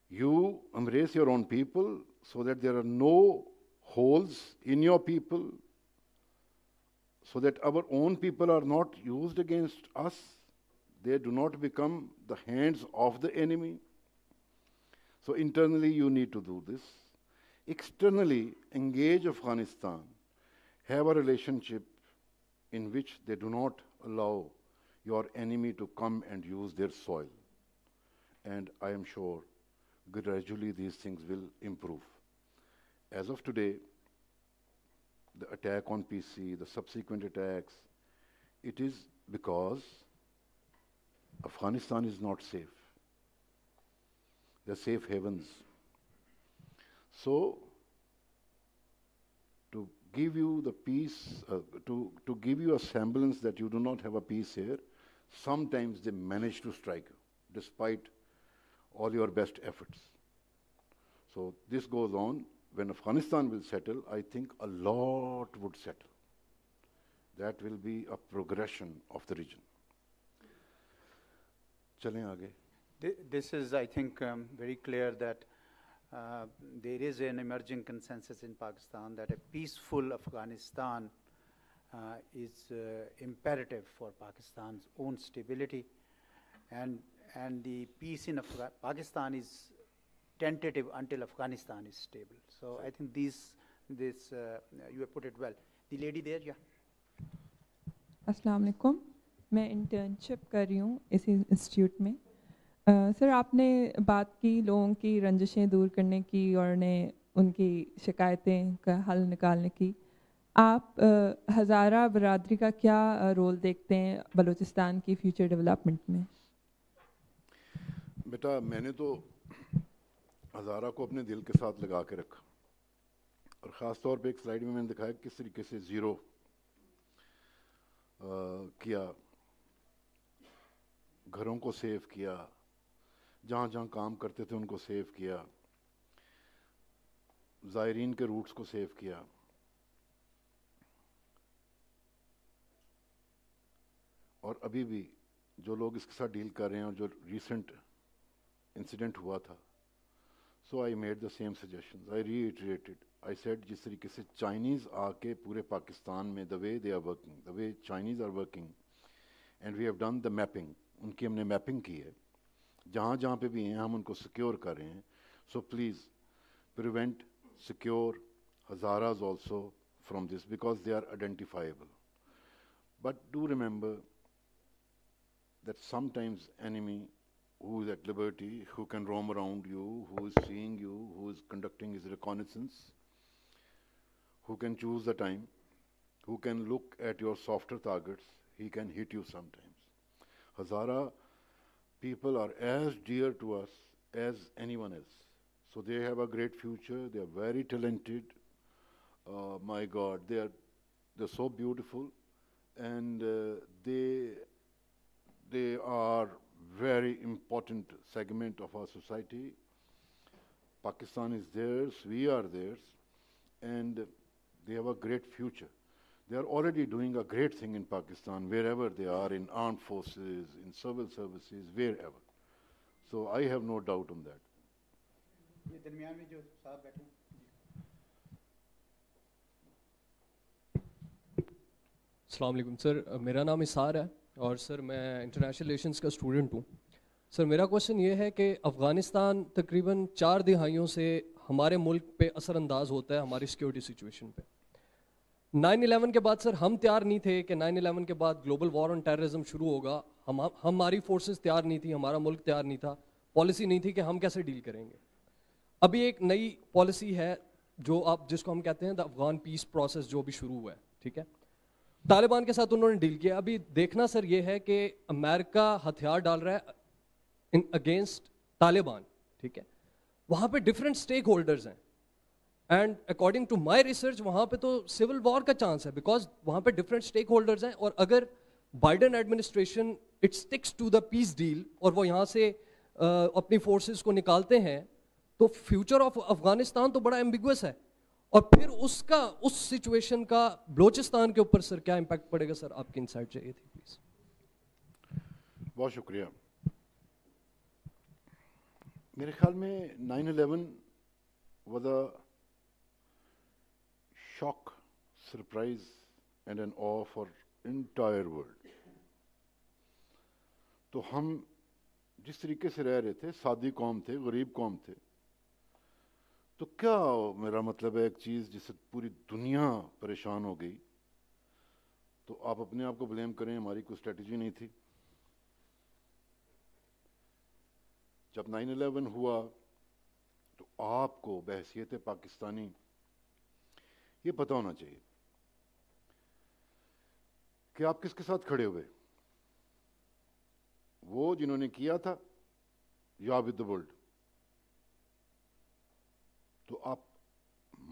You embrace your own people so that there are no holes in your people, so that our own people are not used against us. They do not become the hands of the enemy. So internally, you need to do this. Externally, engage Afghanistan. Have a relationship in which they do not allow your enemy to come and use their soil. And I am sure gradually these things will improve. As of today, the attack on PC, the subsequent attacks, it is because Afghanistan is not safe. They're safe havens. So, to give you the peace, uh, to, to give you a semblance that you do not have a peace here, sometimes they manage to strike you despite all your best efforts. So this goes on. When Afghanistan will settle, I think a lot would settle. That will be a progression of the region. This is, I think, um, very clear that uh, there is an emerging consensus in Pakistan that a peaceful Afghanistan uh, is uh, imperative for Pakistan's own stability. And, and the peace in Afga Pakistan is tentative until Afghanistan is stable. So sure. I think these, this, uh, you have put it well. The lady there, yeah. Assalamualaikum. वालेकुम मैं internship कर रही हूँ इसी institute में आ, sir आपने बात की लोगों की रंजिशें दूर करने की और उन्हें उनकी शिकायतें का हल निकालने की आप हज़ारा बरदरी का क्या रोल देखते हैं बलूचिस्तान की फ्यूचर डेवलपमेंट में बेटा मैंने तो हज़ारा को अपने दिल के साथ लगा के रखा और ख़ास तौर पे एक स्लाइड में मैंने दिखाया किस तरीके से ज़ीरो किया घरों को सेव किया जहाँ जहाँ काम करते थे उनको सेव किया ज़ायरीन के रूट्स को सेव किया और अभी भी जो लोग इसके साथ डील कर रहे हैं और जो रिसेंट इंसिडेंट हुआ था so I made the same suggestion I reiterated I said जिस तरीके से चाइनीज़ आके पूरे पाकिस्तान में the way they are working the way Chinese are working and we have done the mapping उनकी हमने मैपिंग की है जहाँ जहाँ पे भी हैं हम उनको सिक्योर कर रहे हैं so please prevent secure Hazaras also from this because they are identifiable but do remember that sometimes enemy who is at liberty, who can roam around you, who is seeing you, who is conducting his reconnaissance, who can choose the time, who can look at your softer targets, he can hit you sometimes. Hazara people are as dear to us as anyone else. So they have a great future. They are very talented. Uh, my God, they are they're so beautiful, and uh, they They are very important segment of our society. Pakistan is theirs, we are theirs, and they have a great future. They are already doing a great thing in Pakistan, wherever they are, in armed forces, in civil services, wherever. So I have no doubt on that. अलमेकम sir मेरा नाम इसार है और sir मैं international relation का student हूँ sir मेरा question ये है कि अफ़गानिस्तान तकरीबन चार दिहाइयों से हमारे मुल्क पे असरअंदाज होता है हमारी सिक्योरिटी सिचुएशन पे 9/11 के बाद सर हम तैयार नहीं थे कि 9/11 के बाद ग्लोबल वॉर ऑन टेररिज्म शुरू होगा हम हमारी फोर्सेस तैयार नहीं थी हमारा मुल्क तैयार नहीं था पॉलिसी नहीं थी कि हम कैसे डील करेंगे अभी एक नई पॉलिसी है जो आप जिसको हम कहते हैं द अफगान पीस प्रोसेस जो भी शुरू हुआ है ठीक है तालिबान के साथ उन्होंने डील किया अभी देखना सर ये है कि अमेरिका हथियार डाल रहा है इन अगेंस्ट तालिबान ठीक है वहां पे डिफरेंट स्टेक होल्डर्स हैं and according to my research वहां पे तो सिविल वॉर का चांस है बिकॉज वहां पे डिफरेंट स्टेक होल्डर्स हैं और अगर Biden administration it sticks to the peace deal और वो यहाँ से आ, अपनी फोर्सेस को निकालते हैं तो फ्यूचर ऑफ अफगानिस्तान तो बड़ा एम्बिगस है और फिर उसका उस सिचुएशन का बलोचिस्तान के ऊपर सर क्या इम्पैक्ट पड़ेगा सर आपकी इंसाइट चाहिए थी प्लीज बहुत शुक्रिया मेरे ख्याल में 9/11 eleven was a shock surprise and an awe for entire world तो हम जिस तरीके से रह रहे थे सादी कौम थे गरीब कौम थे तो क्या मेरा मतलब है एक चीज़ जिससे पूरी दुनिया परेशान हो गई तो आप अपने आप को ब्लेम करें हमारी कोई स्ट्रेटजी नहीं थी जब 9/11 हुआ तो आपको बहसीत पाकिस्तानी ये पता होना चाहिए कि आप किसके साथ खड़े हुए वो जिन्होंने किया था या विद द वर्ल्ड तो आप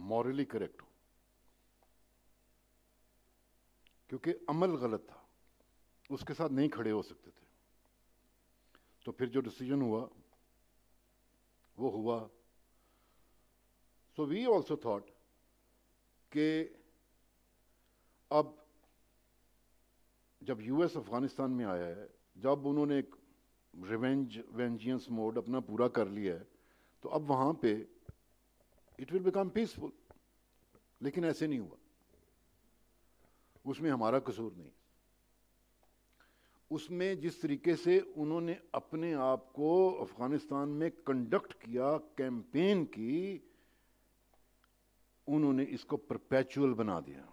मॉरली करेक्ट हो क्योंकि अमल गलत था उसके साथ नहीं खड़े हो सकते थे तो फिर जो डिसीजन हुआ वो हुआ सो वी ऑल्सो थाट कि अब जब यूएस अफगानिस्तान में आया है जब उन्होंने एक रिवेंज वेंजियंस मोड अपना पूरा कर लिया है तो अब वहाँ पे इट विल बिकम पीसफुल लेकिन ऐसे नहीं हुआ उसमें हमारा कसूर नहीं उसमें जिस तरीके से उन्होंने अपने आप को अफगानिस्तान में कंडक्ट किया कैंपेन की उन्होंने इसको परपैचुअल बना दिया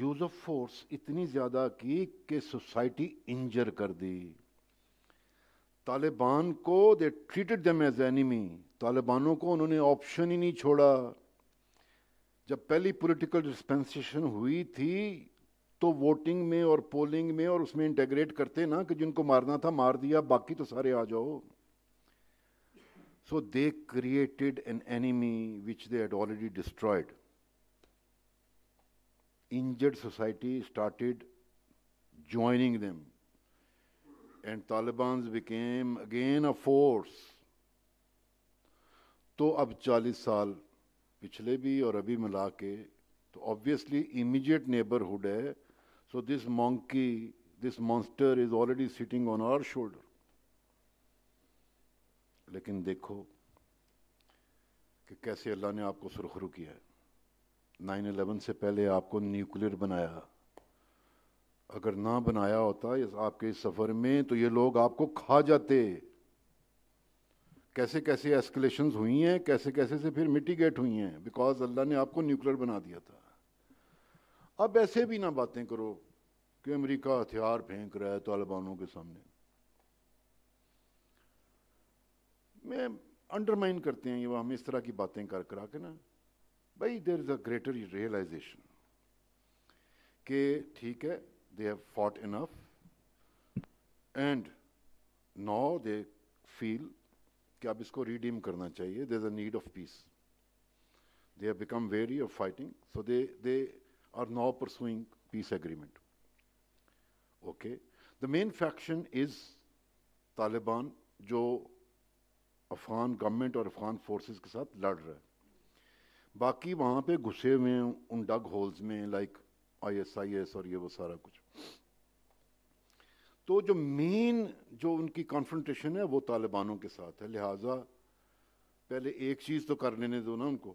यूज ऑफ फोर्स इतनी ज्यादा की कि सोसाइटी इंजर कर दी तालिबान को they treated them as enemy तालिबानों को उन्होंने ऑप्शन ही नहीं छोड़ा जब पहली पॉलिटिकल डिस्पेंसेशन हुई थी तो वोटिंग में और पोलिंग में और उसमें इंटेग्रेट करते ना कि जिनको मारना था मार दिया बाकी तो सारे आ जाओ so they created an enemy which they had already destroyed injured society started joining them and Taliban became again a force तो अब 40 साल पिछले भी और अभी मिला के तो ऑब्वियसली इमीडिएट नेबरहुड है so this monkey this monster is already sitting on our shoulder लेकिन देखो कि कैसे अल्लाह ने आपको सुरखरू किया है नाइन अलेवन से पहले आपको न्यूक्लियर बनाया अगर ना बनाया होता इस आपके इस सफ़र में तो ये लोग आपको खा जाते कैसे कैसे एस्केलेशन हुई हैं कैसे कैसे से फिर मिटिगेट हुई हैं बिकॉज अल्लाह ने आपको न्यूक्लियर बना दिया था अब ऐसे भी ना बातें करो कि अमेरिका हथियार फेंक रहा है तालिबानों के सामने मैं अंडरमाइन करते हैं ये वो हम इस तरह की बातें कर करा के ना भाई there is a greater realisation के ठीक है they have fought enough and now they feel कि अब इसको रिडीम करना चाहिए there is a need of peace they have become very of fighting so they they are now pursuing peace agreement okay the main faction is Taliban जो Afghan government और Afghan forces के साथ लड़ रहा है बाकी वहाँ पे घुसे हुए हैं उन डग होल्स में like I S I S और ये वो सारा कुछ तो जो मेन जो उनकी कॉन्फ्रेंटेशन है वो तालिबानों के साथ है लिहाजा पहले एक चीज़ तो कर लेने दो ना उनको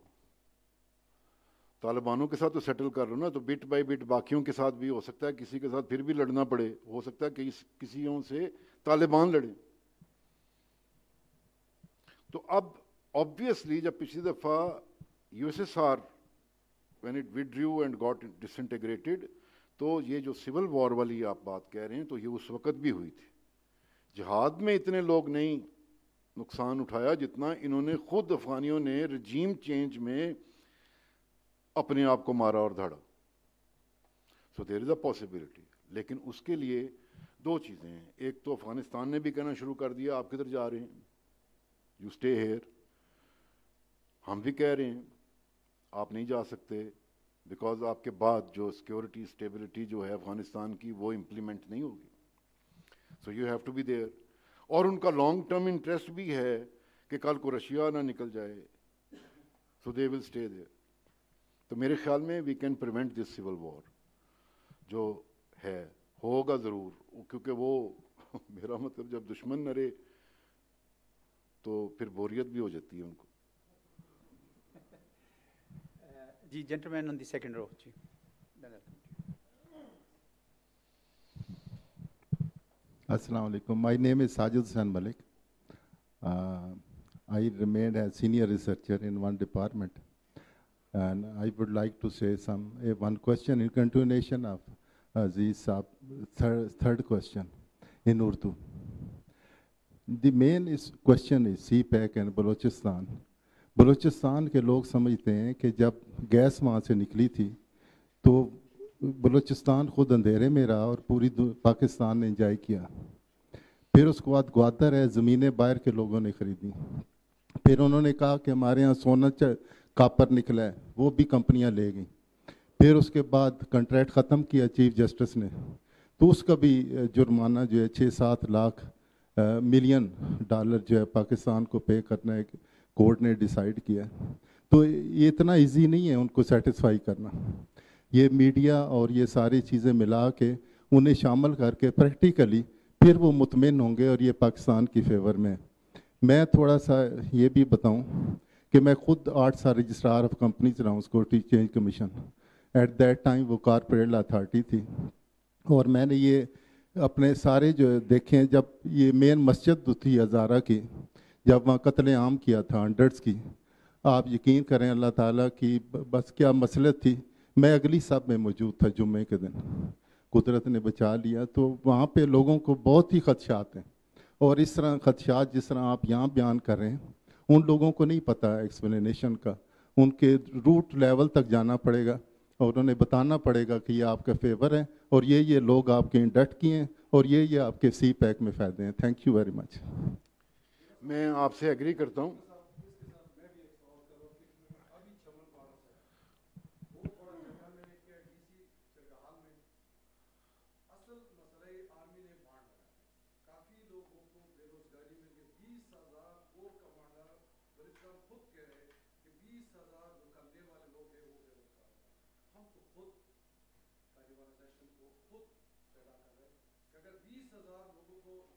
तालिबानों के साथ तो सेटल कर लो ना तो बिट बाय बिट बाकियों के साथ भी हो सकता है किसी के साथ फिर भी लड़ना पड़े हो सकता है कि किसी से तालिबान लड़े तो अब ऑब्वियसली जब पिछली दफ़ा USSR when it withdrew and got disintegrated तो ये जो सिविल वॉर वाली आप बात कह रहे हैं तो ये उस वक़्त भी हुई थी जहाद में इतने लोग नहीं नुकसान उठाया जितना इन्होंने खुद अफगानियों ने रजीम चेंज में अपने आप को मारा और धड़ा सो देर इज़ अ पॉसिबिलिटी लेकिन उसके लिए दो चीज़ें हैं एक तो अफ़गानिस्तान ने भी कहना शुरू कर दिया आप किधर जा रहे हैं यू स्टे हेयर हम भी कह रहे हैं आप नहीं जा सकते बिकॉज आपके बाद जो सिक्योरिटी स्टेबिलिटी जो है अफगानिस्तान की वो इम्प्लीमेंट नहीं होगी so you have to be there और उनका लॉन्ग टर्म इंटरेस्ट भी है कि कल को रशिया ना निकल जाए so they will stay there तो मेरे ख्याल में we can prevent this civil war जो है होगा ज़रूर क्योंकि वो [LAUGHS] मेरा मतलब जब दुश्मन नरे तो फिर बोरियत भी हो जाती है उनको the gentleman on the second row. Assalamu alaikum. My name is Sajid San Malik. Uh, I remained a senior researcher in one department. And I would like to say some uh, one question in continuation of uh, this uh, third, third question in Urdu. The main is question is CPAC and Balochistan Balochistan के लोग समझते हैं कि जब gas वहाँ से निकली थी तो बलूचिस्तान खुद अंधेरे में रहा और पूरी पाकिस्तान ने इंजॉय किया फिर उसके बाद ग्वादर है ज़मीनें बाहर के लोगों ने खरीदी फिर उन्होंने कहा कि हमारे यहाँ सोना कापर निकला है वो भी कंपनियाँ ले गई फिर उसके बाद कंट्रैक्ट ख़त्म किया चीफ जस्टिस ने तो उसका भी जुर्माना जो है छः सात लाख मिलियन डॉलर जो है पाकिस्तान को पे करना है कोर्ट ने डिसाइड किया तो ये इतना इजी नहीं है उनको सेटिस्फाई करना ये मीडिया और ये सारी चीज़ें मिला के उन्हें शामिल करके प्रैक्टिकली फिर वो मुतमिन होंगे और ये पाकिस्तान की फेवर में मैं थोड़ा सा ये भी बताऊं कि मैं खुद आठ साल रजिस्ट्रार ऑफ कंपनीज रहा हूँ security change commission at that time वो कॉरपोरेट अथॉरिटी थी और मैंने ये अपने सारे जो देखे जब ये मेन मस्जिद थी हज़ारा की जब वहाँ कत्ल आम किया था हंड्रेड्स की आप यकीन करें अल्लाह ताला की बस क्या मसलत थी मैं अगली सब में मौजूद था जुम्मे के दिन कुदरत ने बचा लिया तो वहाँ पे लोगों को बहुत ही खदशात हैं और इस तरह खदशात जिस तरह आप यहाँ बयान कर रहे हैं उन लोगों को नहीं पता एक्सप्लेनेशन का उनके रूट लेवल तक जाना पड़ेगा और उन्हें बताना पड़ेगा कि ये आपका फेवर है और ये ये लोग आपके इंडक्ट किए हैं और ये ये आपके सी पैक में फ़ायदे हैं थैंक यू वेरी मच मैं आपसे एग्री करता हूँ तो लोगों को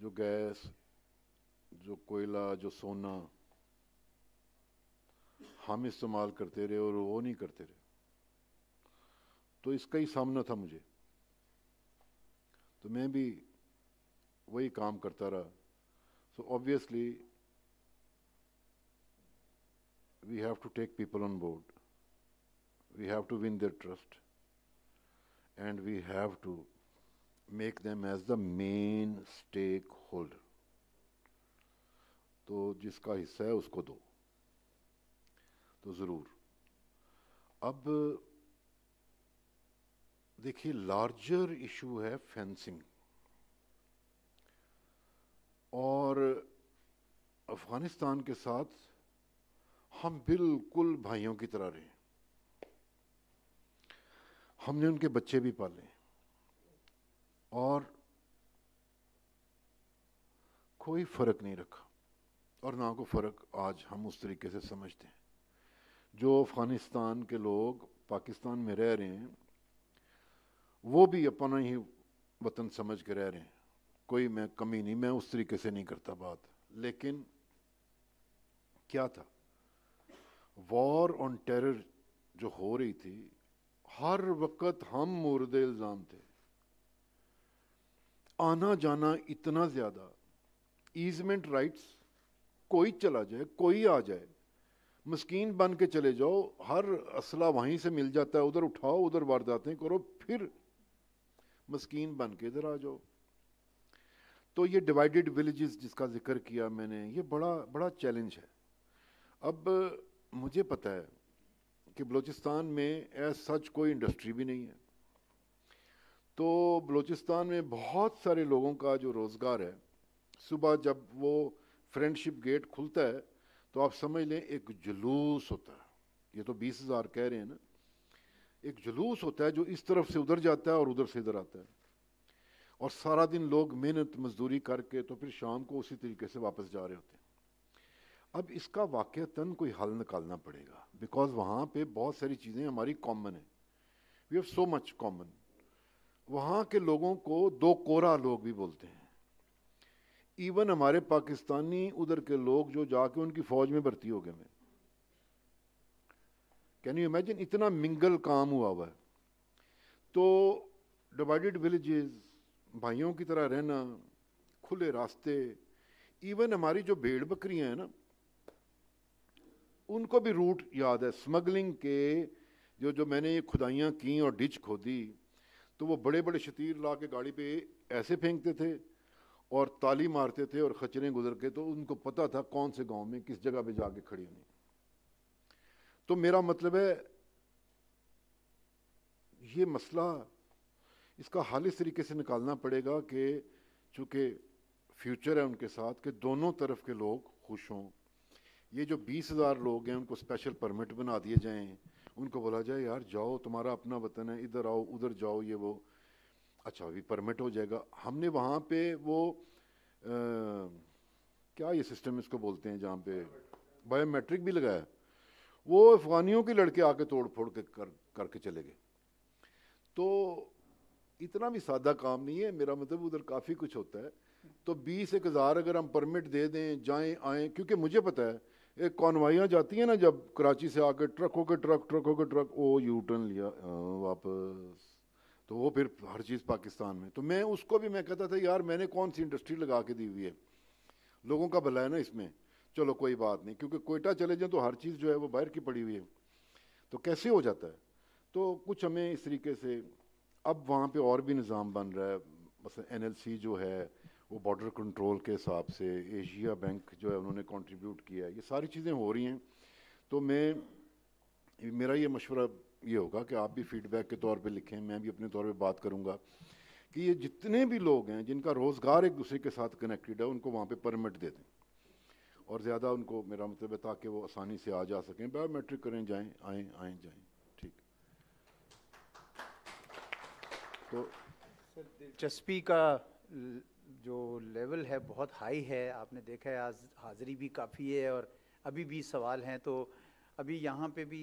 जो गैस जो कोयला जो सोना हम इस्तेमाल करते रहे और वो नहीं करते रहे तो इसका ही सामना था मुझे तो मैं भी वही काम करता रहा so obviously we have to take people on board we have to win their trust and we have to make them as the main stake तो जिसका हिस्सा है उसको दो तो ज़रूर अब देखिए लार्जर इशू है फेंसिंग और अफ़गानिस्तान के साथ हम बिल्कुल भाइयों की तरह रहे हमने उनके बच्चे भी पाले और कोई फ़र्क नहीं रखा और ना को फ़र्क आज हम उस तरीके से समझते हैं जो अफ़गानिस्तान के लोग पाकिस्तान में रह रहे हैं वो भी अपना ही वतन समझ के रह रहे हैं कोई मैं कमी नहीं मैं उस तरीके से नहीं करता बात लेकिन क्या था वॉर ऑन टेरर जो हो रही थी हर वक्त हम मुर्दे इल्ज़ाम थे आना जाना इतना ज़्यादा ईजमेंट राइट्स कोई चला जाए कोई आ जाए मस्किन बन के चले जाओ हर असला वहीं से मिल जाता है उधर उठाओ उधर वारदातें करो फिर मस्किन बन के इधर आ जाओ तो ये डिवाइडेड विलेजेस जिसका जिक्र किया मैंने ये बड़ा बड़ा चैलेंज है अब मुझे पता है कि बलूचिस्तान में ऐसा सच कोई इंडस्ट्री भी नहीं है तो बलूचिस्तान में बहुत सारे लोगों का जो रोज़गार है सुबह जब वो फ्रेंडशिप गेट खुलता है तो आप समझ लें एक जुलूस होता है ये तो बीस हज़ार कह रहे हैं ना एक जुलूस होता है जो इस तरफ से उधर जाता है और उधर से इधर आता है और सारा दिन लोग मेहनत मजदूरी करके तो फिर शाम को उसी तरीके से वापस जा रहे होते हैं अब इसका वाक़ता कोई हल निकालना पड़ेगा बिकॉज़ वहाँ पे बहुत सारी चीज़ें हमारी कॉमन है we have so much common वहाँ के लोगों को दो कोरा लोग भी बोलते हैं इवन हमारे पाकिस्तानी उधर के लोग जो जाके उनकी फ़ौज में भर्ती हो गए हैं कैन यू इमेजिन इतना मिंगल काम हुआ हुआ है तो डिवाइडेड विलेजेस भाइयों की तरह रहना खुले रास्ते इवन हमारी जो भेड़ बकरियां हैं ना उनको भी रूट याद है स्मगलिंग के जो जो मैंने ये खुदाइयाँ की और डिच खोदी तो वो बड़े बड़े शतीर ला के गाड़ी पे ऐसे फेंकते थे और ताली मारते थे और खचरें गुजर के तो उनको पता था कौन से गांव में किस जगह पे जाके खड़ी होनी तो मेरा मतलब है ये मसला इसका हाल इस तरीके से निकालना पड़ेगा कि चूंकि फ्यूचर है उनके साथ कि दोनों तरफ के लोग खुश हों ये जो बीस हज़ार लोग हैं उनको स्पेशल परमिट बना दिए जाएं उनको बोला जाए यार जाओ तुम्हारा अपना वतन है इधर आओ उधर जाओ ये वो अच्छा अभी परमिट हो जाएगा हमने वहाँ पे वो आ, क्या ये सिस्टम इसको बोलते हैं जहाँ पे बायोमेट्रिक भी लगाया वो अफगानियों के लड़के आके तोड़ फोड़ के कर करके चले गए तो इतना भी सादा काम नहीं है मेरा मतलब उधर काफ़ी कुछ होता है तो बीस एक हज़ार अगर हम परमिट दे दें जाएं आएँ क्योंकि मुझे पता है एक कॉनवाइयाँ जाती हैं ना जब कराची से आके ट्रकों के ट्रक ट्रकों के ट्रक ओ यू टर्न लिया वापस तो वो फिर हर चीज़ पाकिस्तान में तो मैं उसको भी मैं कहता था यार मैंने कौन सी इंडस्ट्री लगा के दी हुई है लोगों का भला है ना इसमें चलो कोई बात नहीं क्योंकि कोयटा चले जाएँ तो हर चीज़ जो है वो बाहर की पड़ी हुई है तो कैसे हो जाता है तो कुछ हमें इस तरीके से अब वहाँ पर और भी निज़ाम बन रहा है बस एन जो है वो बॉर्डर कंट्रोल के हिसाब से एशिया बैंक जो है उन्होंने कंट्रीब्यूट किया है ये सारी चीज़ें हो रही हैं तो मैं मेरा ये मशवरा ये होगा कि आप भी फीडबैक के तौर पे लिखें मैं भी अपने तौर पे बात करूँगा कि ये जितने भी लोग हैं जिनका रोज़गार एक दूसरे के साथ कनेक्टेड है उनको वहाँ पर परमिट दे दें और ज़्यादा उनको मेरा मतलब है ताकि वो आसानी से आ जा सकें बायोमेट्रिक करें जाएँ आएँ आएँ जाएँ ठीक तो दिलचस्पी का जो लेवल है बहुत हाई है आपने देखा है आज हाज़िरी भी काफ़ी है और अभी भी सवाल हैं तो अभी यहाँ पे भी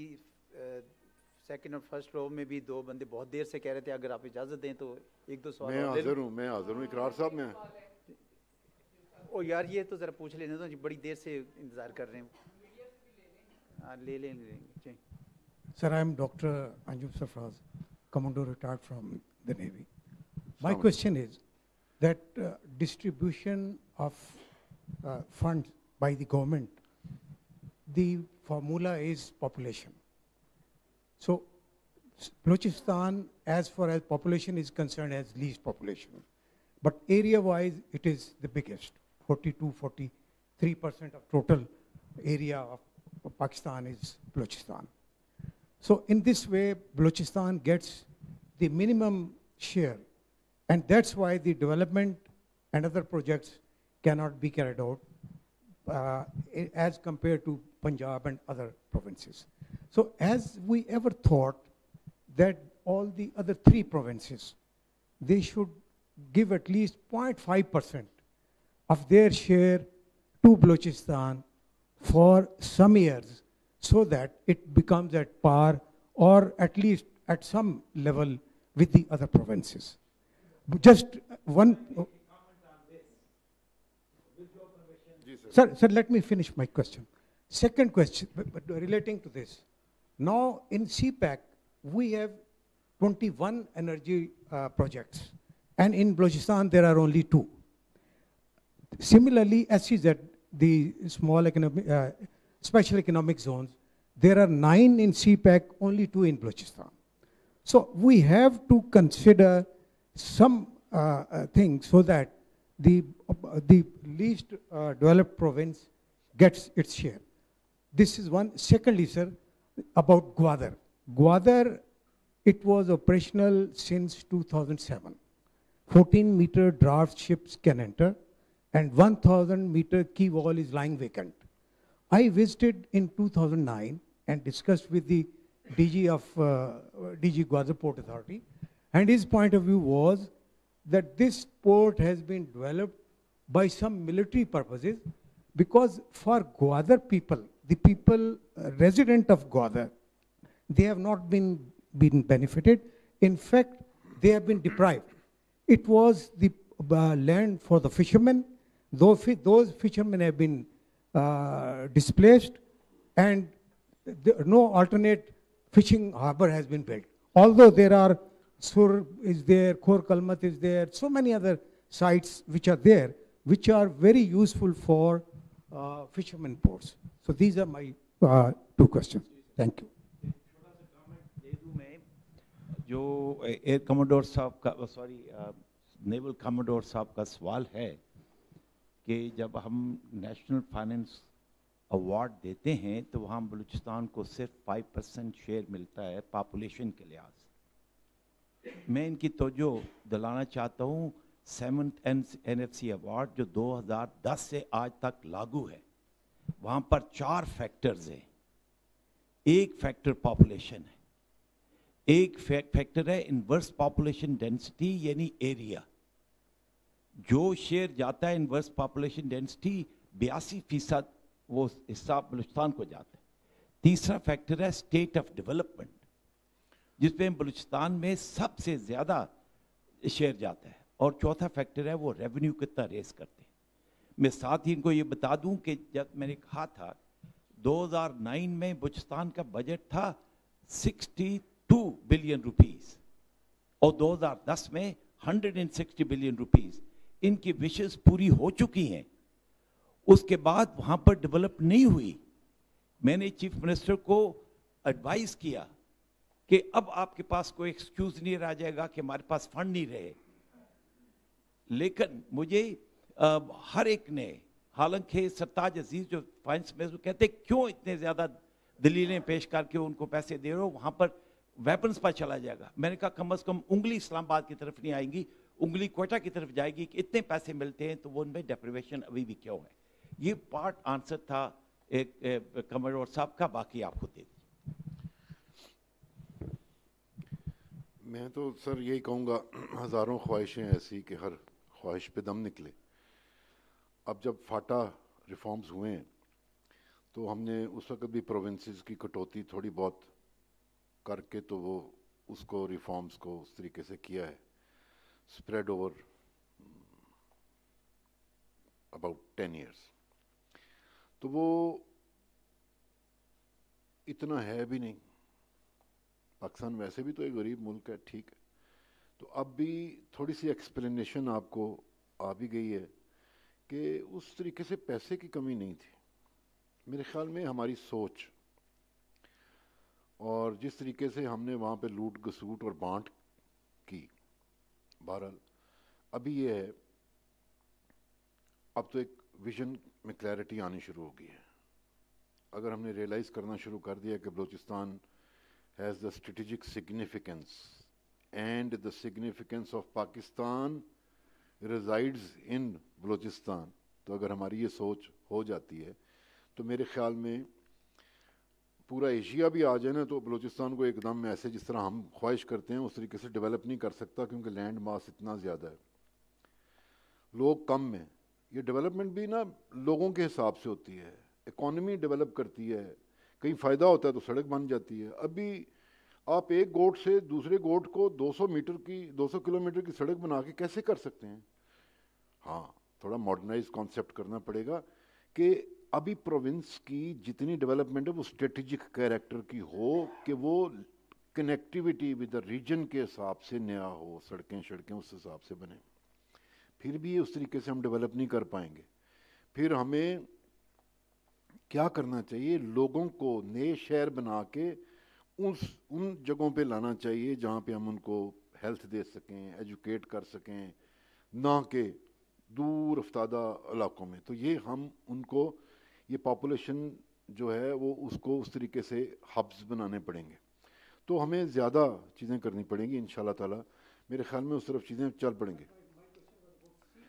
सेकंड और फर्स्ट रो में भी दो बंदे बहुत देर से कह रहे थे अगर आप इजाज़त दें तो एक दो सवाल मैं हाज़िर हूँ मैं हाज़िर हूँ इकरार साहब मैं ओ यार ये तो ज़रा पूछ लेने दो बड़ी देर से इंतज़ार कर रहे हैं हाँ ले लेंगे ले, ले, ले, Sir, I am Dr. Anjum Safraz, Commodore retired from the Navy. My question that uh, distribution of uh, funds by the government, the formula is population. So Balochistan, as far as population is concerned, has least population. But area-wise, it is the biggest. 42, 43% of total area of Pakistan is Balochistan. So in this way, Balochistan gets the minimum share and that's why the development and other projects cannot be carried out uh, as compared to Punjab and other provinces. So as we ever thought that all the other three provinces, they should give at least 0.5% of their share to Balochistan for some years so that it becomes at par or at least at some level with the other provinces. Just one. Oh. Sir, sir, let me finish my question. Second question, but, but relating to this. Now in CPAC, we have 21 energy uh, projects. And in Balochistan, there are only two. Similarly, SEZ, the small economic, uh, special economic zones, there are nine in CPAC, only two in Balochistan. So we have to consider some uh, uh, thing so that the, uh, the least developed province gets its share. This is one. Secondly, sir, about Gwadar. Gwadar, it was operational since 2007. 14 meter draft ships can enter and 1000 meter key wall is lying vacant. I visited in 2009 and discussed with the DG of uh, DG Gwadar Port Authority and his point of view was that this port has been developed by some military purposes because for Gwadar people, the people uh, resident of Gwadar, they have not been, been benefited. In fact, they have been deprived. It was the uh, land for the fishermen. Those, fi those fishermen have been uh, displaced and no alternate fishing harbor has been built. Although there are Sur is there, Khor Kalmat is there, so many other sites which are there, which are very useful for uh, fishermen ports. So these are my uh, two questions. Thank you. जो air commodore साहब का sorry naval commodore साहब का सवाल है कि जब हम नेशनल फाइनेंस अवार्ड देते हैं तो वहाँ बलूचिस्तान को सिर्फ 5 परसेंट शेयर मिलता है पापुलेशन के लिहाज मैं इनकी तोजो दिलाना चाहता हूँ seven N F C award जो 2010 से आज तक लागू है वहाँ पर चार फैक्टर्स हैं एक फैक्टर पॉपुलेशन है एक फैक्टर है इन्वर्स पॉपुलेशन डेंसिटी यानी एरिया जो शेयर जाता है इन्वर्स पॉपुलेशन डेंसिटी बयासी फीसद वो हिस्सा बलुस्तान को जाता है तीसरा फैक्टर है स्टेट ऑफ डेवलपमेंट जिसमें बलूचिस्तान में सबसे ज़्यादा शेयर जाता है और चौथा फैक्टर है वो रेवेन्यू कितना रेस करते हैं मैं साथ ही इनको ये बता दूं कि जब मैंने कहा था 2009 में बलूचिस्तान का बजट था 62 बिलियन रुपीस और 2010 में 160 बिलियन रुपीस इनकी विशेष पूरी हो चुकी हैं उसके बाद वहाँ पर डेवलप नहीं हुई मैंने चीफ मिनिस्टर को एडवाइस किया कि अब आपके पास कोई एक्सक्यूज नहीं रह जाएगा कि हमारे पास फंड नहीं रहे लेकिन मुझे आ, हर एक ने हालांकि सरताज अजीज जो फाइनेंस मिनिस्टर कहते क्यों इतने ज़्यादा दलीलें पेश करके उनको पैसे दे रहे हो वहां पर वेपन्स पर चला जाएगा मैंने कहा कम अज़ कम उंगली इस्लामाबाद की तरफ नहीं आएंगी उंगली कोटा की तरफ जाएगी कि इतने पैसे मिलते हैं तो वो उनमें डेप्रिवेशन अभी भी क्यों है ये पार्ट आंसर था एक, एक, एक कमर और साहब का बाकी आप खुद दे मैं तो सर यही कहूँगा हज़ारों ख्वाहिशें ऐसी कि हर ख्वाहिश पे दम निकले अब जब फाटा रिफॉर्म्स हुए हैं तो हमने उस वक्त भी प्रोविंसेस की कटौती थोड़ी बहुत करके तो वो उसको रिफॉर्म्स को उस तरीके से किया है spread over about ten years तो वो इतना है भी नहीं पाकिस्तान वैसे भी तो एक गरीब मुल्क है ठीक है तो अब भी थोड़ी सी एक्सप्लेनेशन आपको आ भी गई है कि उस तरीके से पैसे की कमी नहीं थी मेरे ख्याल में हमारी सोच और जिस तरीके से हमने वहाँ पे लूट घसूट और बांट की बहरहाल अभी ये है अब तो एक विजन में क्लैरिटी आनी शुरू हो गई है अगर हमने रियलाइज़ करना शुरू कर दिया कि Balochistan has the strategic significance and the significance of Pakistan resides in Balochistan. तो अगर हमारी ये सोच हो जाती है तो मेरे ख्याल में पूरा एशिया भी आ जाए ना तो बलूचिस्तान को एकदम ऐसे जिस तरह हम ख्वाहिश करते हैं उस तरीके से डेवलप नहीं कर सकता क्योंकि लैंड मास इतना ज़्यादा है लोग कम हैं ये डेवलपमेंट भी ना लोगों के हिसाब से होती है इकोनॉमी डेवलप करती है कहीं फ़ायदा होता है तो सड़क बन जाती है अभी आप एक गोट से दूसरे गोट को 200 मीटर की 200 किलोमीटर की सड़क बना के कैसे कर सकते हैं हाँ थोड़ा मॉडर्नाइज कॉन्सेप्ट करना पड़ेगा कि अभी प्रोविंस की जितनी डेवलपमेंट है वो स्ट्रेटजिक कैरेक्टर की हो कि वो कनेक्टिविटी विद द रीजन के हिसाब से नया हो सड़कें सड़कें उस हिसाब से बने फिर भी उस तरीके से हम डेवलप नहीं कर पाएंगे फिर हमें क्या करना चाहिए लोगों को नए शहर बना के उस उन जगहों पे लाना चाहिए जहाँ पे हम उनको हेल्थ दे सकें एजुकेट कर सकें ना के दूर अफ्तादा इलाकों में तो ये हम उनको ये पापोलेशन जो है वो उसको उस तरीके से हब्स बनाने पड़ेंगे तो हमें ज़्यादा चीज़ें करनी पड़ेंगी इन ताला मेरे ख्याल में उस तरफ चीज़ें चल पड़ेंगी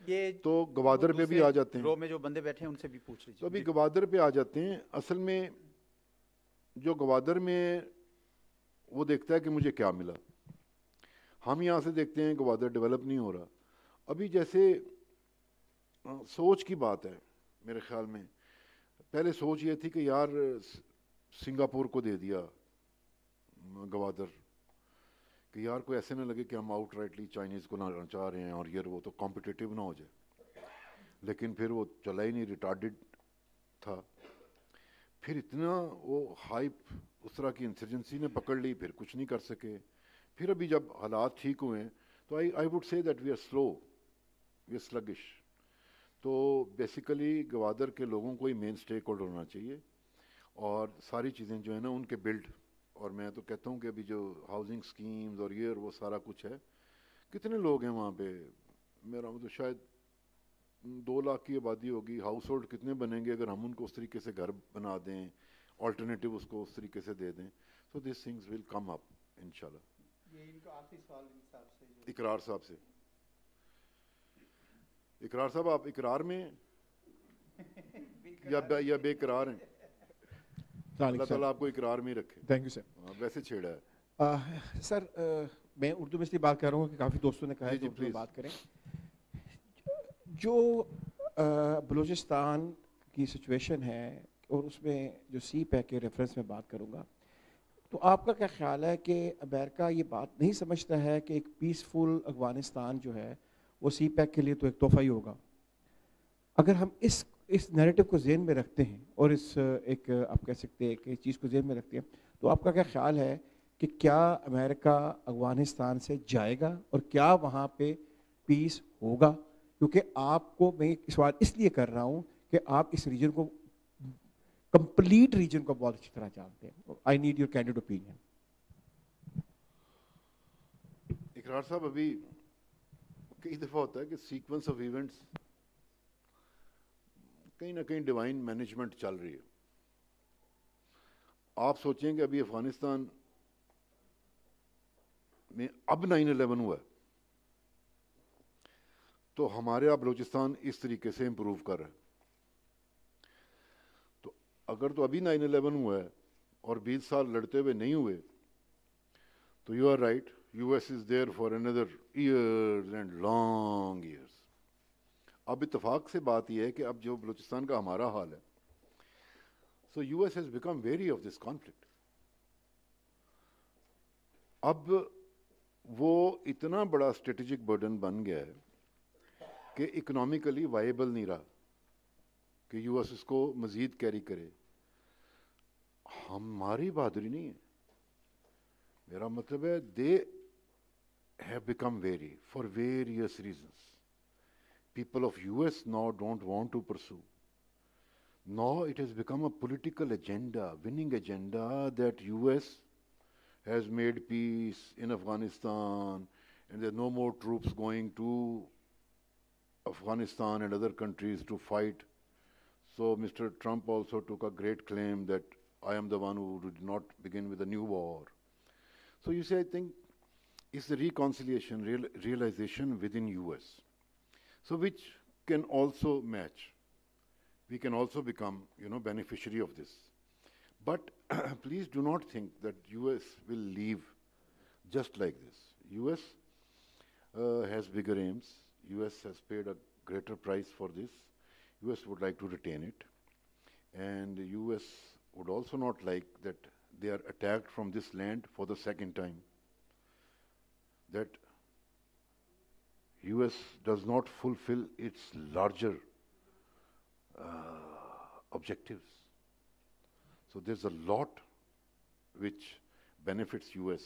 ये तो गवादर पे भी आ जाते हैं रो में जो बंदे बैठे हैं उनसे भी पूछ लीजिए तो अभी गवादर पे आ जाते हैं असल में जो गवादर में वो देखता है कि मुझे क्या मिला हम यहाँ से देखते हैं गवादर डेवलप नहीं हो रहा अभी जैसे सोच की बात है मेरे ख्याल में पहले सोच ये थी कि यार सिंगापुर को दे दिया गवादर कि यार कोई ऐसे ना लगे कि हम आउट राइटली चाइनीज़ को ना चाह रहे हैं और यार वो तो कॉम्पिटिटिव ना हो जाए लेकिन फिर वो चला ही नहीं रिटार्डेड था फिर इतना वो हाइप उस तरह की इंसर्जेंसी ने पकड़ ली फिर कुछ नहीं कर सके फिर अभी जब हालात ठीक हुए तो I I would say that we are slow we are sluggish तो बेसिकली गवादर के लोगों को ही मेन स्टेक होल्डर होना चाहिए और सारी चीज़ें जो है ना उनके बिल्ड और मैं तो कहता हूँ कि अभी जो हाउसिंग स्कीम्स और ये और वो सारा कुछ है कितने लोग हैं वहाँ पे मेरा मतलब तो शायद दो लाख की आबादी होगी हाउस होल्ड कितने बनेंगे अगर हम उनको उस तरीके से घर बना दें ऑल्टरनेटिव उसको उस तरीके से दे दें so this things will come up in Ikrar साहब से इकरार साहब आप इकरार में [LAUGHS] या या बेकरार हैं आपको इकरार में रखे थैंक यू सर वैसे छेड़ा है आ, सर आ, मैं उर्दू में इसलिए बात कर रहा हूँ कि काफ़ी दोस्तों ने कहा है कि तो बात करें जो बलूचिस्तान की सिचुएशन है और उसमें जो सी पैक e के रेफरेंस में बात करूँगा तो आपका क्या ख्याल है कि अमेरिका ये बात नहीं समझता है कि एक पीसफुल अफगानिस्तान जो है वो सी पैक e के लिए तो एक तोहफा ही होगा अगर हम इस इस नैरेटिव को जेन में रखते हैं और इस एक आप कह सकते हैं एक चीज़ को जेन में रखते हैं तो आपका क्या ख्याल है कि क्या अमेरिका अफगानिस्तान से जाएगा और क्या वहाँ पे पीस होगा क्योंकि आपको मैं इस सवाल इसलिए कर रहा हूँ कि आप इस रीजन को कंप्लीट रीजन को बहुत अच्छी तरह जानते हैं I need your candid opinion Ikrar साहब अभी कई दफ़ा होता है कि सीक्वेंस ऑफ इवेंट्स कहीं ना कहीं डिवाइन मैनेजमेंट चल रही है आप सोचें कि अभी अफगानिस्तान में अब नाइन अलेवन हुआ तो हमारे आप बलोचिस्तान इस तरीके से इम्प्रूव कर रहे तो अगर तो अभी नाइन अलेवन हुआ है और बीस साल लड़ते हुए नहीं हुए तो you are right U S is there for another years and long years अब इतफाक़ से बात यह है कि अब जो बलूचिस्तान का हमारा हाल है so US has become very of this conflict अब वो इतना बड़ा स्ट्रेटेजिक बर्डन बन गया है कि इकोनॉमिकली वाइबल नहीं रहा कि यूएस उसको मज़ीद कैरी करे हमारी बहादुरी नहीं है मेरा मतलब है they have become very for various reasons people of US now don't want to pursue. Now it has become a political agenda, winning agenda that US has made peace in Afghanistan and there are no more troops going to Afghanistan and other countries to fight. So Mr. Trump also took a great claim that I am the one who did not begin with a new war. So you see, I think it's the reconciliation, real, realization within US. So which can also match. We can also become, you know, beneficiary of this. But [CLEARS THROAT] please do not think that US will leave just like this. US uh, has bigger aims. US has paid a greater price for this. US would like to retain it. And US would also not like that they are attacked from this land for the second time. That US does not fulfill its larger uh, objectives. So there's a lot which benefits US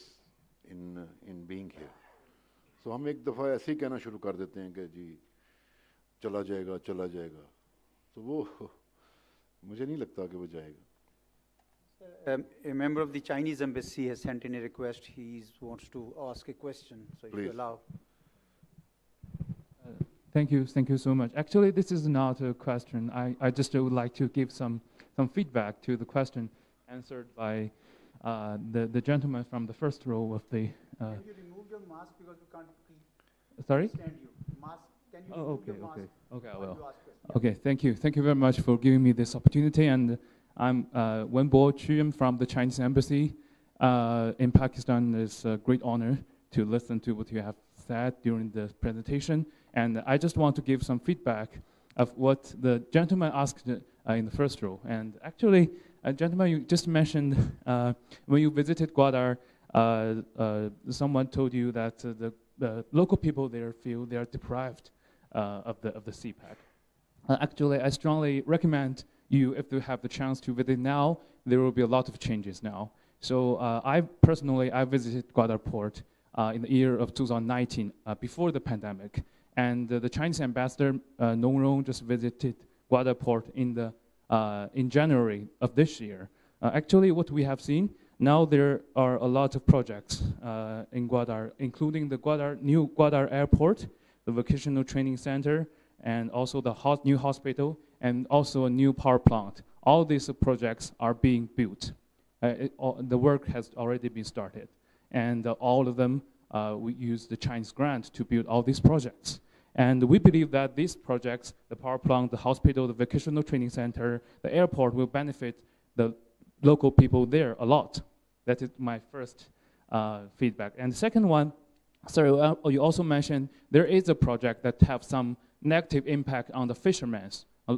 in uh, in being here. So हम एक दफ़ा ऐसे ही कहना शुरू कर देते हैं कि जी चला जाएगा चला जाएगा तो वो [LAUGHS] मुझे नहीं लगता um, a member of the Chinese embassy has sent in a request. He wants to ask a question, so if Please. you allow. Thank you, thank you so much. Actually, this is not a question. I, I just would like to give some, some feedback to the question answered by uh, the, the gentleman from the first row of the... Uh, can you remove your mask because can't Sorry? you? Mask, can you oh, okay, okay. Okay, I will. Okay, thank you. Thank you very much for giving me this opportunity. And I'm uh, Wenbo Chu from the Chinese Embassy uh, in Pakistan. It's a great honor to listen to what you have said during the presentation. And I just want to give some feedback of what the gentleman asked uh, in the first row. And actually, uh, gentleman, you just mentioned [LAUGHS] uh, when you visited Guadar, uh, uh, someone told you that uh, the, the, local people there feel they are deprived of, the, of the CPAC. actually, I strongly recommend you, if you have the chance to visit now, there will be a lot of changes now. So I personally, I visited Guadar port in the year of 2019, before the pandemic. And uh, the Chinese ambassador, uh, Nong Rong, just visited Guadalport in, the, uh, in January of this year. Uh, actually, what we have seen, now there are a lot of projects in Guadar, including the Guadar, new Guadar airport, the vocational training center, and also the hot, new hospital, and also a new power plant. All these projects are being built. Uh, it, the work has already been started, and uh, all of them uh, we use the Chinese grant to build all these projects. And we believe that these projects, the power plant, the hospital, the vocational training center, the airport will benefit the local people there a lot. That is my first uh, feedback. And the second one, sorry, uh, you also mentioned there is a project that have some negative impact on the fishermen,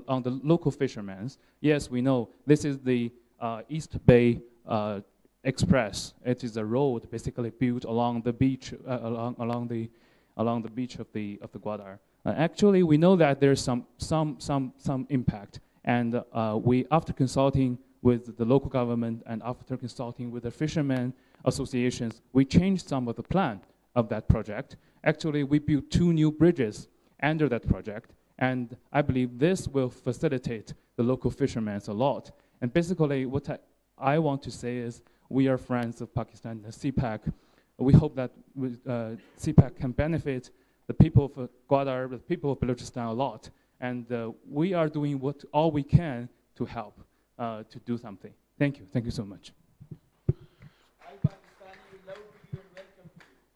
on, the local fishermen. Yes, we know this is the uh, East Bay uh, Express. It is a road basically built along the beach, uh, along, along, the, along the beach of the, of the Guadar. Uh, actually, we know that there's some, some, some, some impact. And uh, we, after consulting with the local government and after consulting with the fishermen associations, we changed some of the plan of that project. Actually, we built two new bridges under that project. And I believe this will facilitate the local fishermen a lot. And basically, what I, I want to say is we are friends of Pakistan, the CPAC. We hope that we, uh, CPAC can benefit the people of Gwadar, uh, the people of Balochistan a lot. And uh, we are doing what, all we can to help, uh, to do something. Thank you. Thank you so much.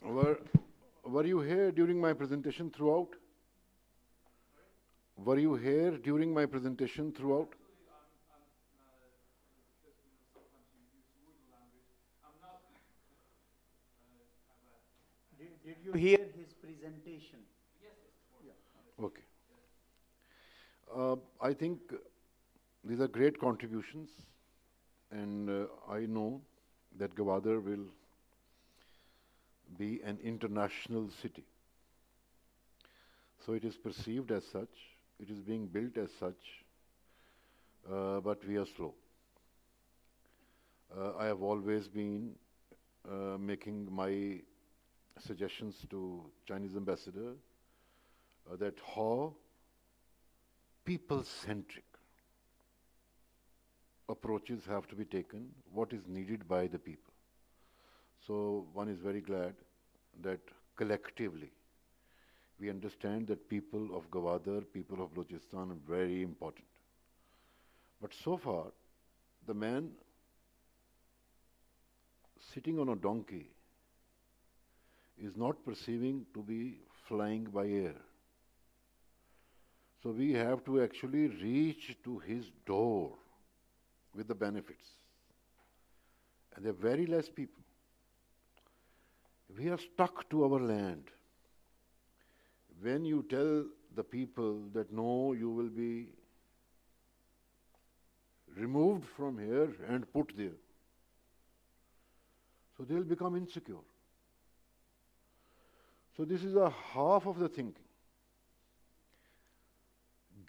Were, were you here during my presentation throughout? Were you here during my presentation throughout? hear his presentation? Yes. Okay. Uh, I think these are great contributions, and uh, I know that Gawadar will be an international city. So it is perceived as such, it is being built as such, uh, but we are slow. Uh, I have always been uh, making my suggestions to Chinese ambassador uh, that how people-centric approaches have to be taken, what is needed by the people. So one is very glad that collectively we understand that people of Gawadar, people of Balochistan are very important. But so far, the man sitting on a donkey is not perceiving to be flying by air. So we have to actually reach to his door with the benefits. And there are very less people. We are stuck to our land. When you tell the people that no, you will be removed from here and put there, so they will become insecure. So this is a half of the thinking.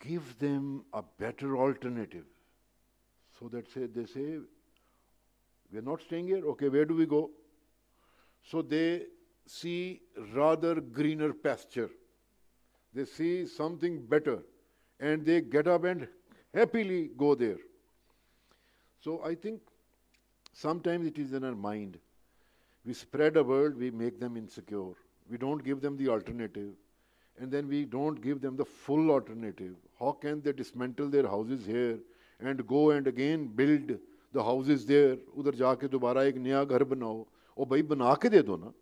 Give them a better alternative. So that say they say, we're not staying here, okay, where do we go? So they see rather greener pasture. They see something better. And they get up and happily go there. So I think sometimes it is in our mind. We spread a world, we make them insecure we don't give them the alternative, and then we don't give them the full alternative. How can they dismantle their houses here and go and again build the houses there? उधर जाके दोबारा एक नया घर बनाओ और भाई बना de do na.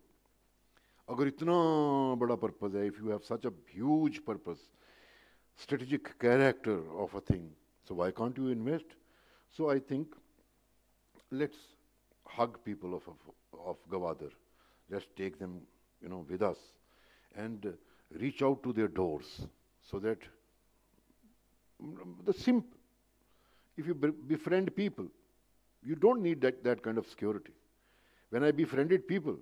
अगर इतना बड़ा पर्पज़ है if you have such a huge purpose, strategic character of a thing. So why can't you invest? So I think let's hug people of, of, of Gawadar. Let's take them you know, with us and reach out to their doors so that mm, mm, the simple, if you befriend people, you don't need that, that kind of security. When I befriended people,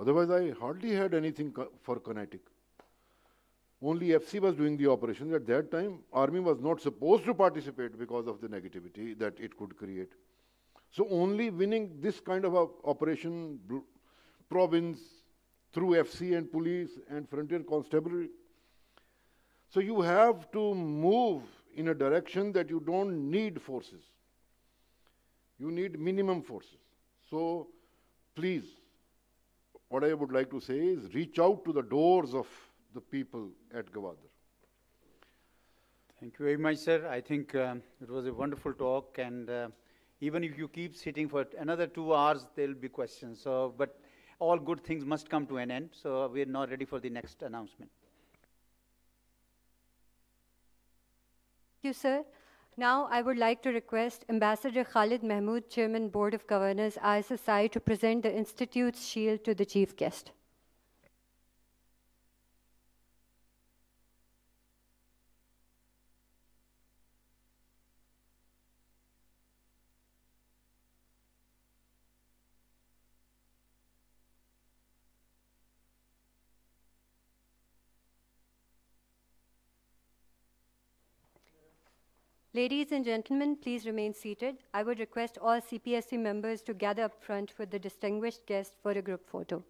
otherwise I hardly had anything co for Kinetic. Only FC was doing the operations. At that time, Army was not supposed to participate because of the negativity that it could create. So only winning this kind of operation, province, through FC and police and frontier constabulary. So you have to move in a direction that you don't need forces. You need minimum forces. So please, what I would like to say is reach out to the doors of the people at Gawadar. Thank you very much, sir. I think um, it was a wonderful talk, and uh, even if you keep sitting for another two hours, there will be questions. So, but all good things must come to an end. So we're now ready for the next announcement. Thank you, sir. Now, I would like to request Ambassador Khalid Mahmood, Chairman, Board of Governors, ISSI, to present the Institute's shield to the Chief Guest. Ladies and gentlemen, please remain seated. I would request all CPSC members to gather up front with the distinguished guest for a group photo.